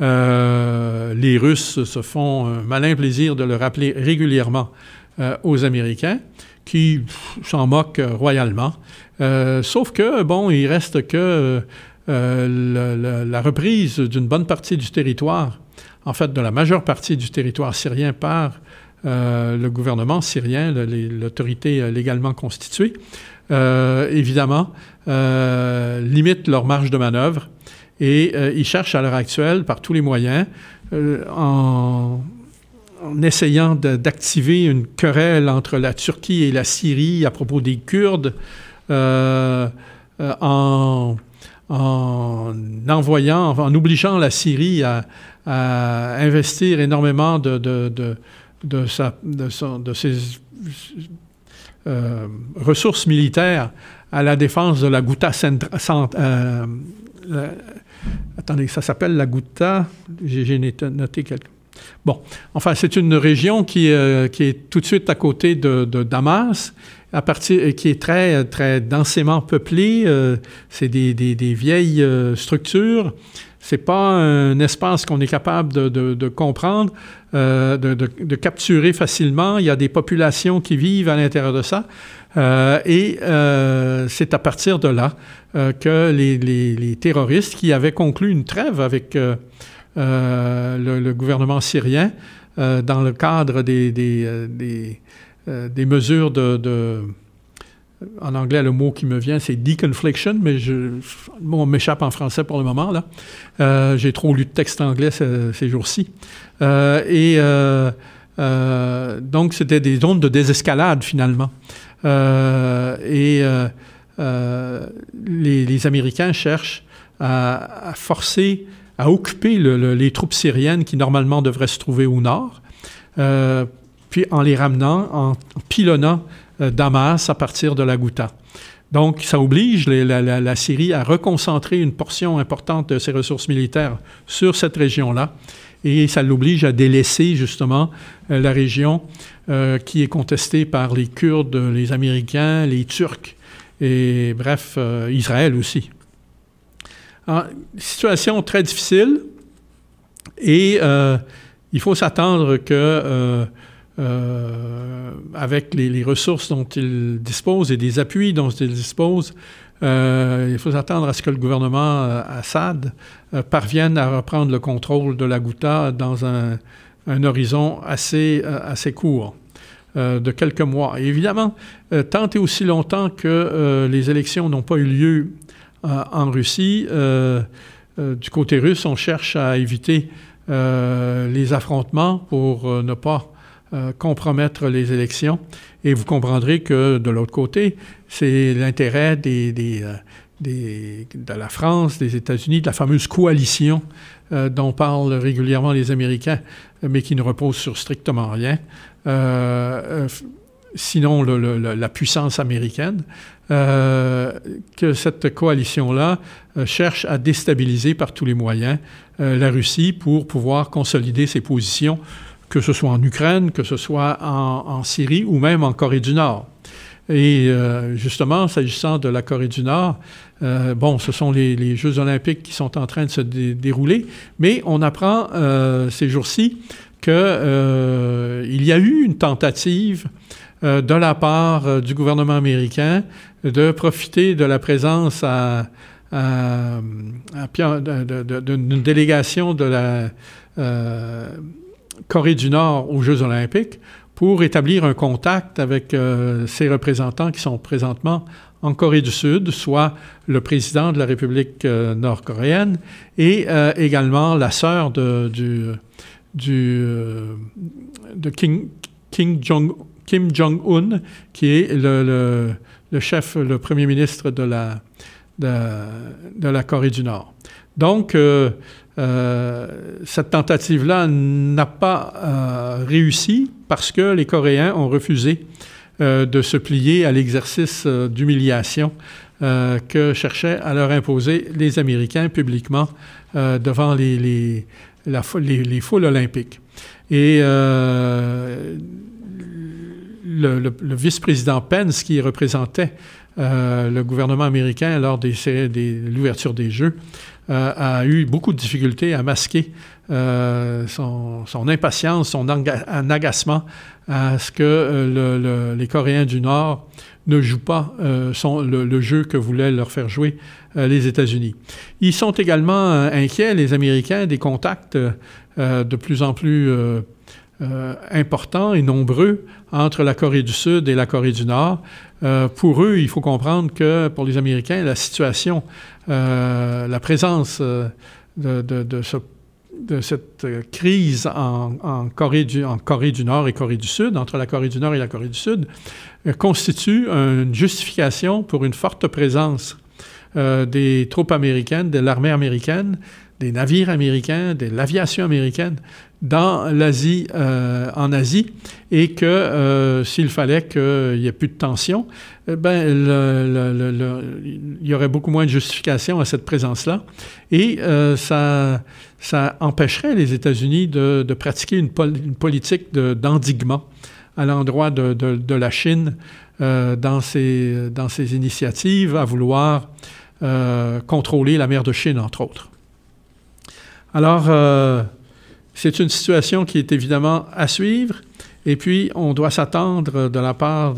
les Russes se font un malin plaisir de le rappeler régulièrement aux Américains, qui s'en moquent royalement. sauf que, bon, il reste que la reprise d'une bonne partie du territoire en fait, de la majeure partie du territoire syrien par euh, le gouvernement syrien, l'autorité euh, légalement constituée, euh, évidemment, euh, limitent leur marge de manœuvre et ils cherchent à l'heure actuelle, par tous les moyens, en, en, essayant d'activer une querelle entre la Turquie et la Syrie à propos des Kurdes, en, en envoyant, en obligeant la Syrie à, à investir énormément de, de, de, de, ses euh, ressources militaires à la défense de la Gouta centrale euh, attendez, ça s'appelle la Gouta J'ai noté quelque. Bon, enfin, c'est une région qui, euh, qui est tout de suite à côté de, de Damas partir, euh, qui est très, euh, très densément peuplé. Euh, c'est des, vieilles structures. C'est pas un espace qu'on est capable de, comprendre, de, capturer facilement. Il y a des populations qui vivent à l'intérieur de ça. et c'est à partir de là que les, terroristes qui avaient conclu une trêve avec le, gouvernement syrien dans le cadre des euh, des mesures de, En anglais, le mot qui me vient, c'est deconfliction, mais je, le mot m'échappe en français pour le moment. là. Euh, j'ai trop lu de texte anglais ces jours-ci. Euh, et donc, c'était des zones de désescalade, finalement. et les, Américains cherchent à, forcer à occuper les troupes syriennes qui normalement devraient se trouver au nord euh, puis en les ramenant, en pilonnant euh, Damas à partir de la Ghouta. Donc, ça oblige la, Syrie à reconcentrer une portion importante de ses ressources militaires sur cette région-là, et ça l'oblige à délaisser justement euh, la région euh, qui est contestée par les Kurdes, les Américains, les Turcs, et bref, Israël aussi. situation très difficile, et il faut s'attendre que euh, avec les, ressources dont il dispose et des appuis dont il dispose, euh, il faut attendre à ce que le gouvernement euh, Assad parvienne à reprendre le contrôle de la Ghouta dans un, horizon assez, assez court. de quelques mois. évidemment, tant et aussi longtemps que les élections n'ont pas eu lieu en Russie, du côté russe, on cherche à éviter les affrontements pour ne pas euh, compromettre les élections. Et vous comprendrez que de l'autre côté, c'est l'intérêt des, euh, de la France, des États-Unis, de la fameuse coalition euh, dont parlent régulièrement les Américains, mais qui ne repose sur strictement rien. sinon la puissance américaine, que cette coalition-là cherche à déstabiliser par tous les moyens la Russie pour pouvoir consolider ses positions que ce soit en Ukraine, que ce soit en, Syrie ou même en Corée du Nord. Et euh, justement, s'agissant de la Corée du Nord, euh, bon, ce sont les, Jeux olympiques qui sont en train de se dérouler, mais on apprend euh, ces jours-ci qu'il y a eu une tentative de la part du gouvernement américain de profiter de la présence d'une délégation de la Corée du Nord aux Jeux olympiques pour établir un contact avec euh, ses représentants qui sont présentement en Corée du Sud, soit le président de la République euh, nord-coréenne et euh, également la sœur de, Kim Jong-un, qui est le, chef, le premier ministre de la Corée du Nord. Donc, euh, euh, cette tentative-là n'a pas euh, réussi parce que les Coréens ont refusé de se plier à l'exercice d'humiliation que cherchaient à leur imposer les Américains publiquement devant les, les, foules olympiques. Et le vice-président Pence, qui représentait euh, le gouvernement américain, lors de des, l'ouverture des Jeux, euh, a eu beaucoup de difficultés à masquer euh, son, impatience, son agacement à ce que les Coréens du Nord ne jouent pas le, le, jeu que voulaient leur faire jouer les États-Unis. Ils sont également inquiets, les Américains, des contacts de plus en plus euh, importants et nombreux entre la Corée du Sud et la Corée du Nord. Euh, pour eux, il faut comprendre que pour les Américains, la situation, euh, la présence de, cette crise en, Corée en, Corée du, Nord et Corée du Sud, entre la Corée du Nord et la Corée du Sud, constitue une justification pour une forte présence des troupes américaines, de l'armée américaine des navires américains, de l'aviation américaine dans l'Asie, euh, en Asie, et que euh, s'il fallait qu'il n'y ait plus de tension, eh ben, il y aurait beaucoup moins de justification à cette présence-là, et euh, ça, ça empêcherait les États-Unis de, pratiquer une, une politique d'endiguement à l'endroit de, la Chine dans, ces dans ses initiatives à vouloir contrôler la mer de Chine, entre autres. Alors, euh, c'est une situation qui est évidemment à suivre. Et puis, on doit s'attendre de la part,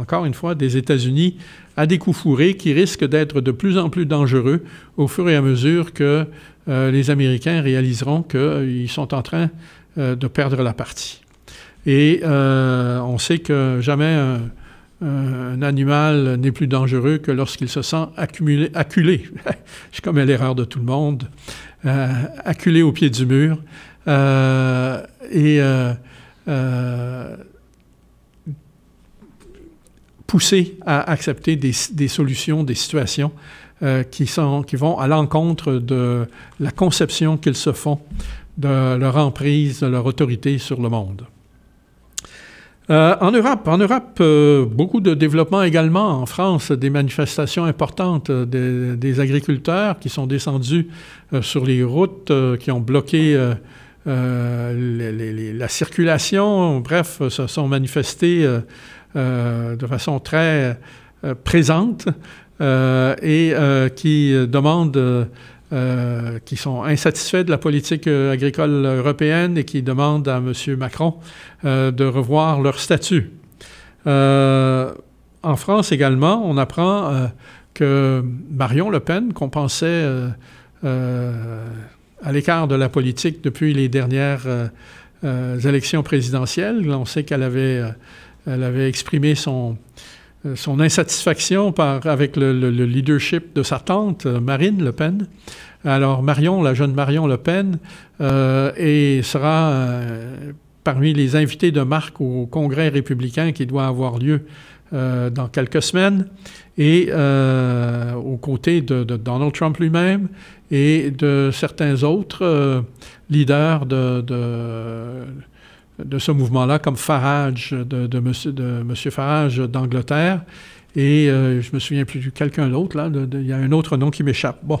encore une fois, des États-Unis à des coups fourrés qui risquent d'être de plus en plus dangereux au fur et à mesure que euh, les Américains réaliseront qu'ils sont en train euh, de perdre la partie. Et on sait que jamais un animal n'est plus dangereux que lorsqu'il se sent accumulé, acculé. Je commets l'erreur de tout le monde. Euh, acculé au pied du mur. Euh, et euh, poussé à accepter des, des solutions, des situations qui, sont, qui vont à l'encontre de la conception qu'ils se font de leur emprise, de leur autorité sur le monde. Euh, en Europe, en Europe euh, beaucoup de développement également. En France, des manifestations importantes euh, des, agriculteurs qui sont descendus sur les routes, qui ont bloqué la circulation. Bref, se sont manifestés de façon très présente et qui demandent euh, qui sont insatisfaits de la politique euh, agricole européenne et qui demandent à M. Macron euh, de revoir leur statut. en France également, on apprend que Marion Le Pen, qu'on pensait à l'écart de la politique depuis les dernières élections présidentielles, on sait qu'elle avait, elle avait exprimé son, euh, son insatisfaction par, avec le, leadership de sa tante, euh, Marine Le Pen. Alors Marion, la jeune Marion Le Pen, et euh, sera parmi les invités de Marc au Congrès républicain qui doit avoir lieu dans quelques semaines, et aux côtés de, Donald Trump lui-même et de certains autres leaders de de ce mouvement-là, comme Farage, de, de, monsieur, de monsieur Farage d'Angleterre. Et je euh, je me souviens plus de quelqu'un d'autre, là. Il y a un autre nom qui m'échappe. Bon.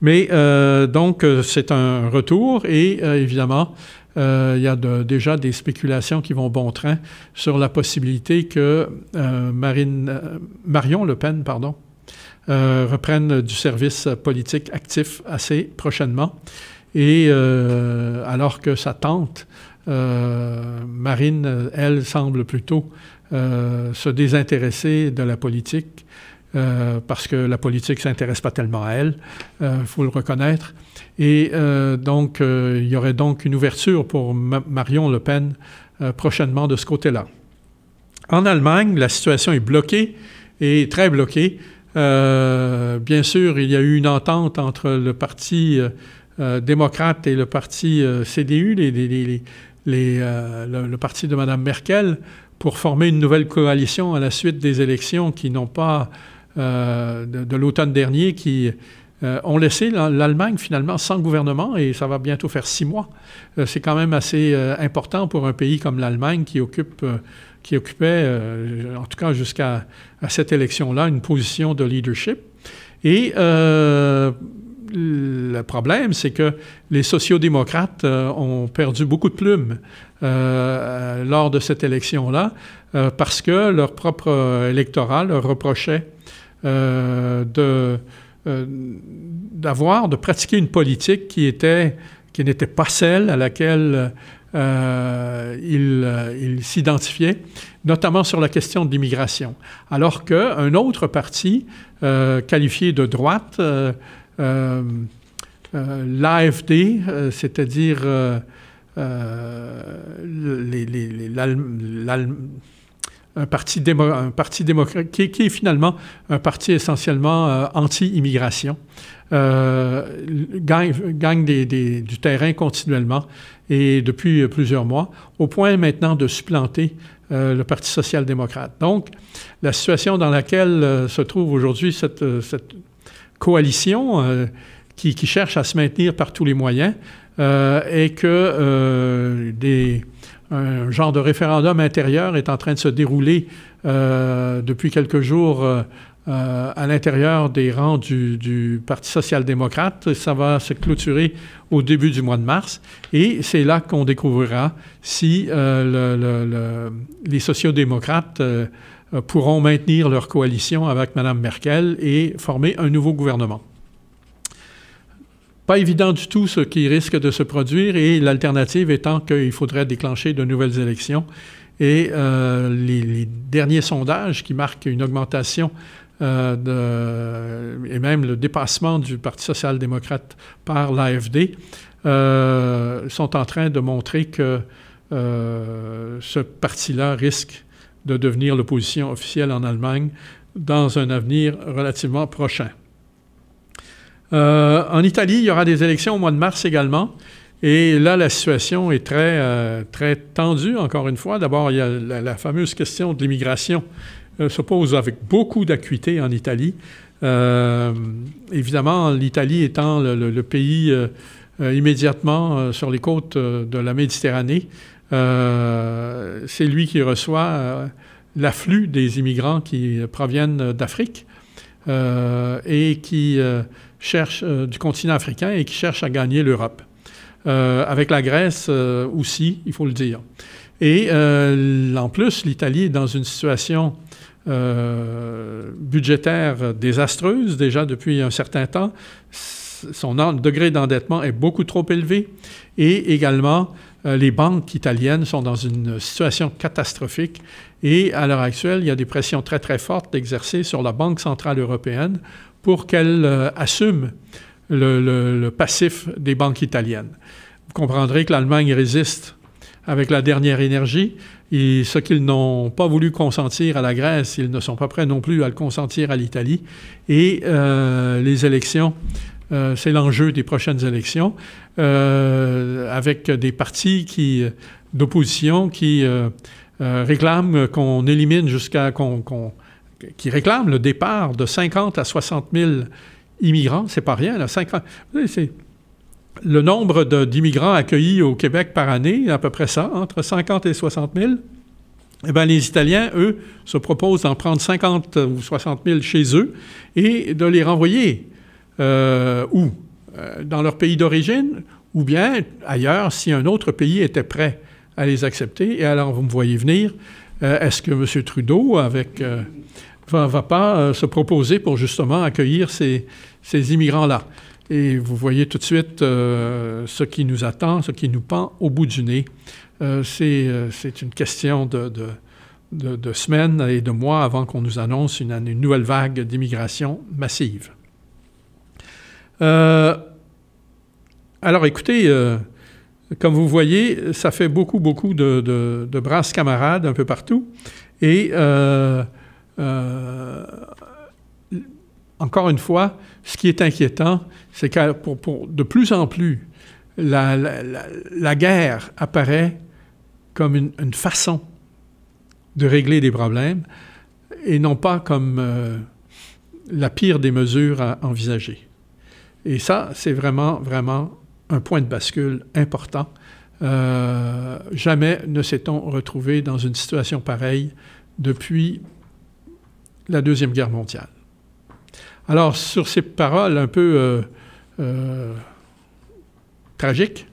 Mais euh, donc, euh, c'est un retour et évidemment, il y a déjà des spéculations qui vont bon train sur la possibilité que Marine, Marion Le Pen, pardon, reprenne du service politique actif assez prochainement. Et alors que sa tante, euh, Marine, elle, semble plutôt euh, se désintéresser de la politique. Euh, parce que la politique ne s'intéresse pas tellement à elle, il faut le reconnaître. Et donc, il y aurait donc une ouverture pour Marion Le Pen prochainement de ce côté-là. En Allemagne, la situation est bloquée et très bloquée. bien sûr, il y a eu une entente entre le Parti démocrate et le Parti CDU, les, les les, euh, le, parti de Mme Merkel pour former une nouvelle coalition à la suite des élections qui n'ont pas, euh, de, l'automne dernier, qui euh, ont laissé l'Allemagne finalement sans gouvernement et ça va bientôt faire six mois. C'est quand même assez important pour un pays comme l'Allemagne qui occupe qui occupait, en tout cas jusqu'à cette élection-là, une position de leadership. Et le problème, c'est que les sociodémocrates euh, ont perdu beaucoup de plumes euh, euh, lors de cette élection-là parce que leur propre électorat leur reprochait d'avoir, de, pratiquer une politique qui était qui n'était pas celle à laquelle ils s'identifiaient, notamment sur la question de l'immigration. Alors qu'un autre parti, qualifié de droite, euh, euh, l'AFD, euh, c'est-à-dire les, un parti, parti démocrate, qui, est finalement un parti essentiellement anti-immigration, gagne, du terrain continuellement et depuis plusieurs mois, au point maintenant de supplanter le Parti social-démocrate. Donc, la situation dans laquelle se trouve aujourd'hui cette, cette coalition euh, qui, cherche à se maintenir par tous les moyens euh, et que euh, des, un genre de référendum intérieur est en train de se dérouler depuis quelques jours. à l'intérieur des rangs du, Parti social-démocrate. Ça va se clôturer au début du mois de mars. Et c'est là qu'on découvrira si les sociodémocrates euh, pourront maintenir leur coalition avec Mme Merkel et former un nouveau gouvernement. Pas évident du tout ce qui risque de se produire et l'alternative étant qu'il faudrait déclencher de nouvelles élections. Et euh, les, derniers sondages qui marquent une augmentation euh, et même le dépassement du Parti social-démocrate par l'AFD sont en train de montrer que ce parti-là risque de devenir l'opposition officielle en Allemagne dans un avenir relativement prochain. Euh, en Italie, il y aura des élections au mois de mars également. Et là, la situation est très, euh, très tendue, encore une fois. D'abord, il y a la, fameuse question de l'immigration euh, se pose avec beaucoup d'acuité en Italie. évidemment, l'Italie étant le pays immédiatement sur les côtes de la Méditerranée, euh, c'est lui qui reçoit euh, l'afflux des immigrants qui proviennent d'Afrique euh, et qui cherchent du continent africain et qui cherchent à gagner l'Europe. avec la Grèce aussi, il faut le dire. Et en plus, l'Italie est dans une situation budgétaire désastreuse déjà depuis un certain temps. Son degré d'endettement est beaucoup trop élevé et également euh, les banques italiennes sont dans une situation catastrophique et à l'heure actuelle, il y a des pressions très très fortes exercées sur la Banque centrale européenne pour qu'elle euh, assume le, passif des banques italiennes. Vous comprendrez que l'Allemagne résiste avec la dernière énergie et ce qu'ils n'ont pas voulu consentir à la Grèce, ils ne sont pas prêts non plus à le consentir à l'Italie. Et euh, les élections euh, c'est l'enjeu des prochaines élections, euh, avec des partis euh, d'opposition qui réclament qu'on élimine jusqu'à qui réclament le départ de 50 à 60 000 immigrants. C'est pas rien, là. 50, le nombre d'immigrants accueillis au Québec par année, à peu près ça, entre 50 et 60 000. Eh les Italiens, eux, se proposent d'en prendre 50 ou 60 000 chez eux et de les renvoyer euh, ou où euh, dans leur pays d'origine, ou bien ailleurs, si un autre pays était prêt à les accepter. Et alors, vous me voyez venir, euh, est-ce que M. Trudeau avec, va, pas se proposer pour justement accueillir ces, immigrants-là? Et vous voyez tout de suite ce qui nous attend, ce qui nous pend au bout du nez. C'est une question de, de, de, semaines et de mois avant qu'on nous annonce une nouvelle vague d'immigration massive. Euh, alors écoutez, euh, comme vous voyez, ça fait beaucoup, beaucoup de, de, brasses camarades un peu partout. Et euh, encore une fois, ce qui est inquiétant, c'est que pour, de plus en plus, la, guerre apparaît comme une, façon de régler des problèmes et non pas comme la pire des mesures à envisager. Et ça, c'est vraiment, vraiment un point de bascule important. Euh, jamais ne s'est-on retrouvé dans une situation pareille depuis la Deuxième Guerre mondiale. Alors, sur ces paroles un peu euh, euh, tragiques,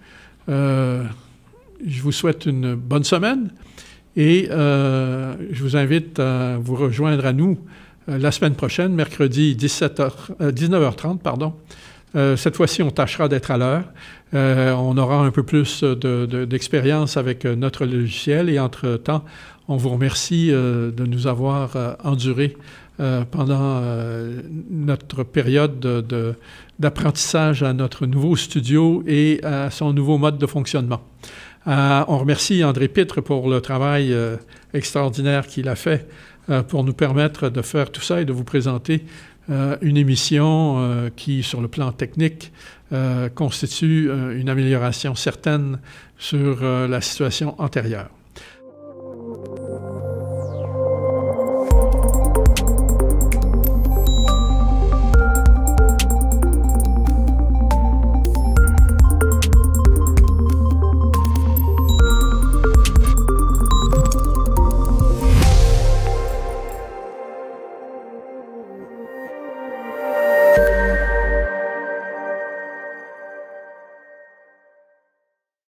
je vous souhaite une bonne semaine et je vous invite à vous rejoindre à nous la semaine prochaine, mercredi 19 19h30, pardon, euh, cette fois-ci, on tâchera d'être à l'heure. Euh, on aura un peu plus d'expérience avec euh, notre logiciel et entre-temps, on vous remercie de nous avoir endurés pendant notre période d'apprentissage à notre nouveau studio et à son nouveau mode de fonctionnement. on remercie André Pitre pour le travail extraordinaire qu'il a fait pour nous permettre de faire tout ça et de vous présenter euh, une émission euh, qui, sur le plan technique, euh, constitue une amélioration certaine sur la situation antérieure.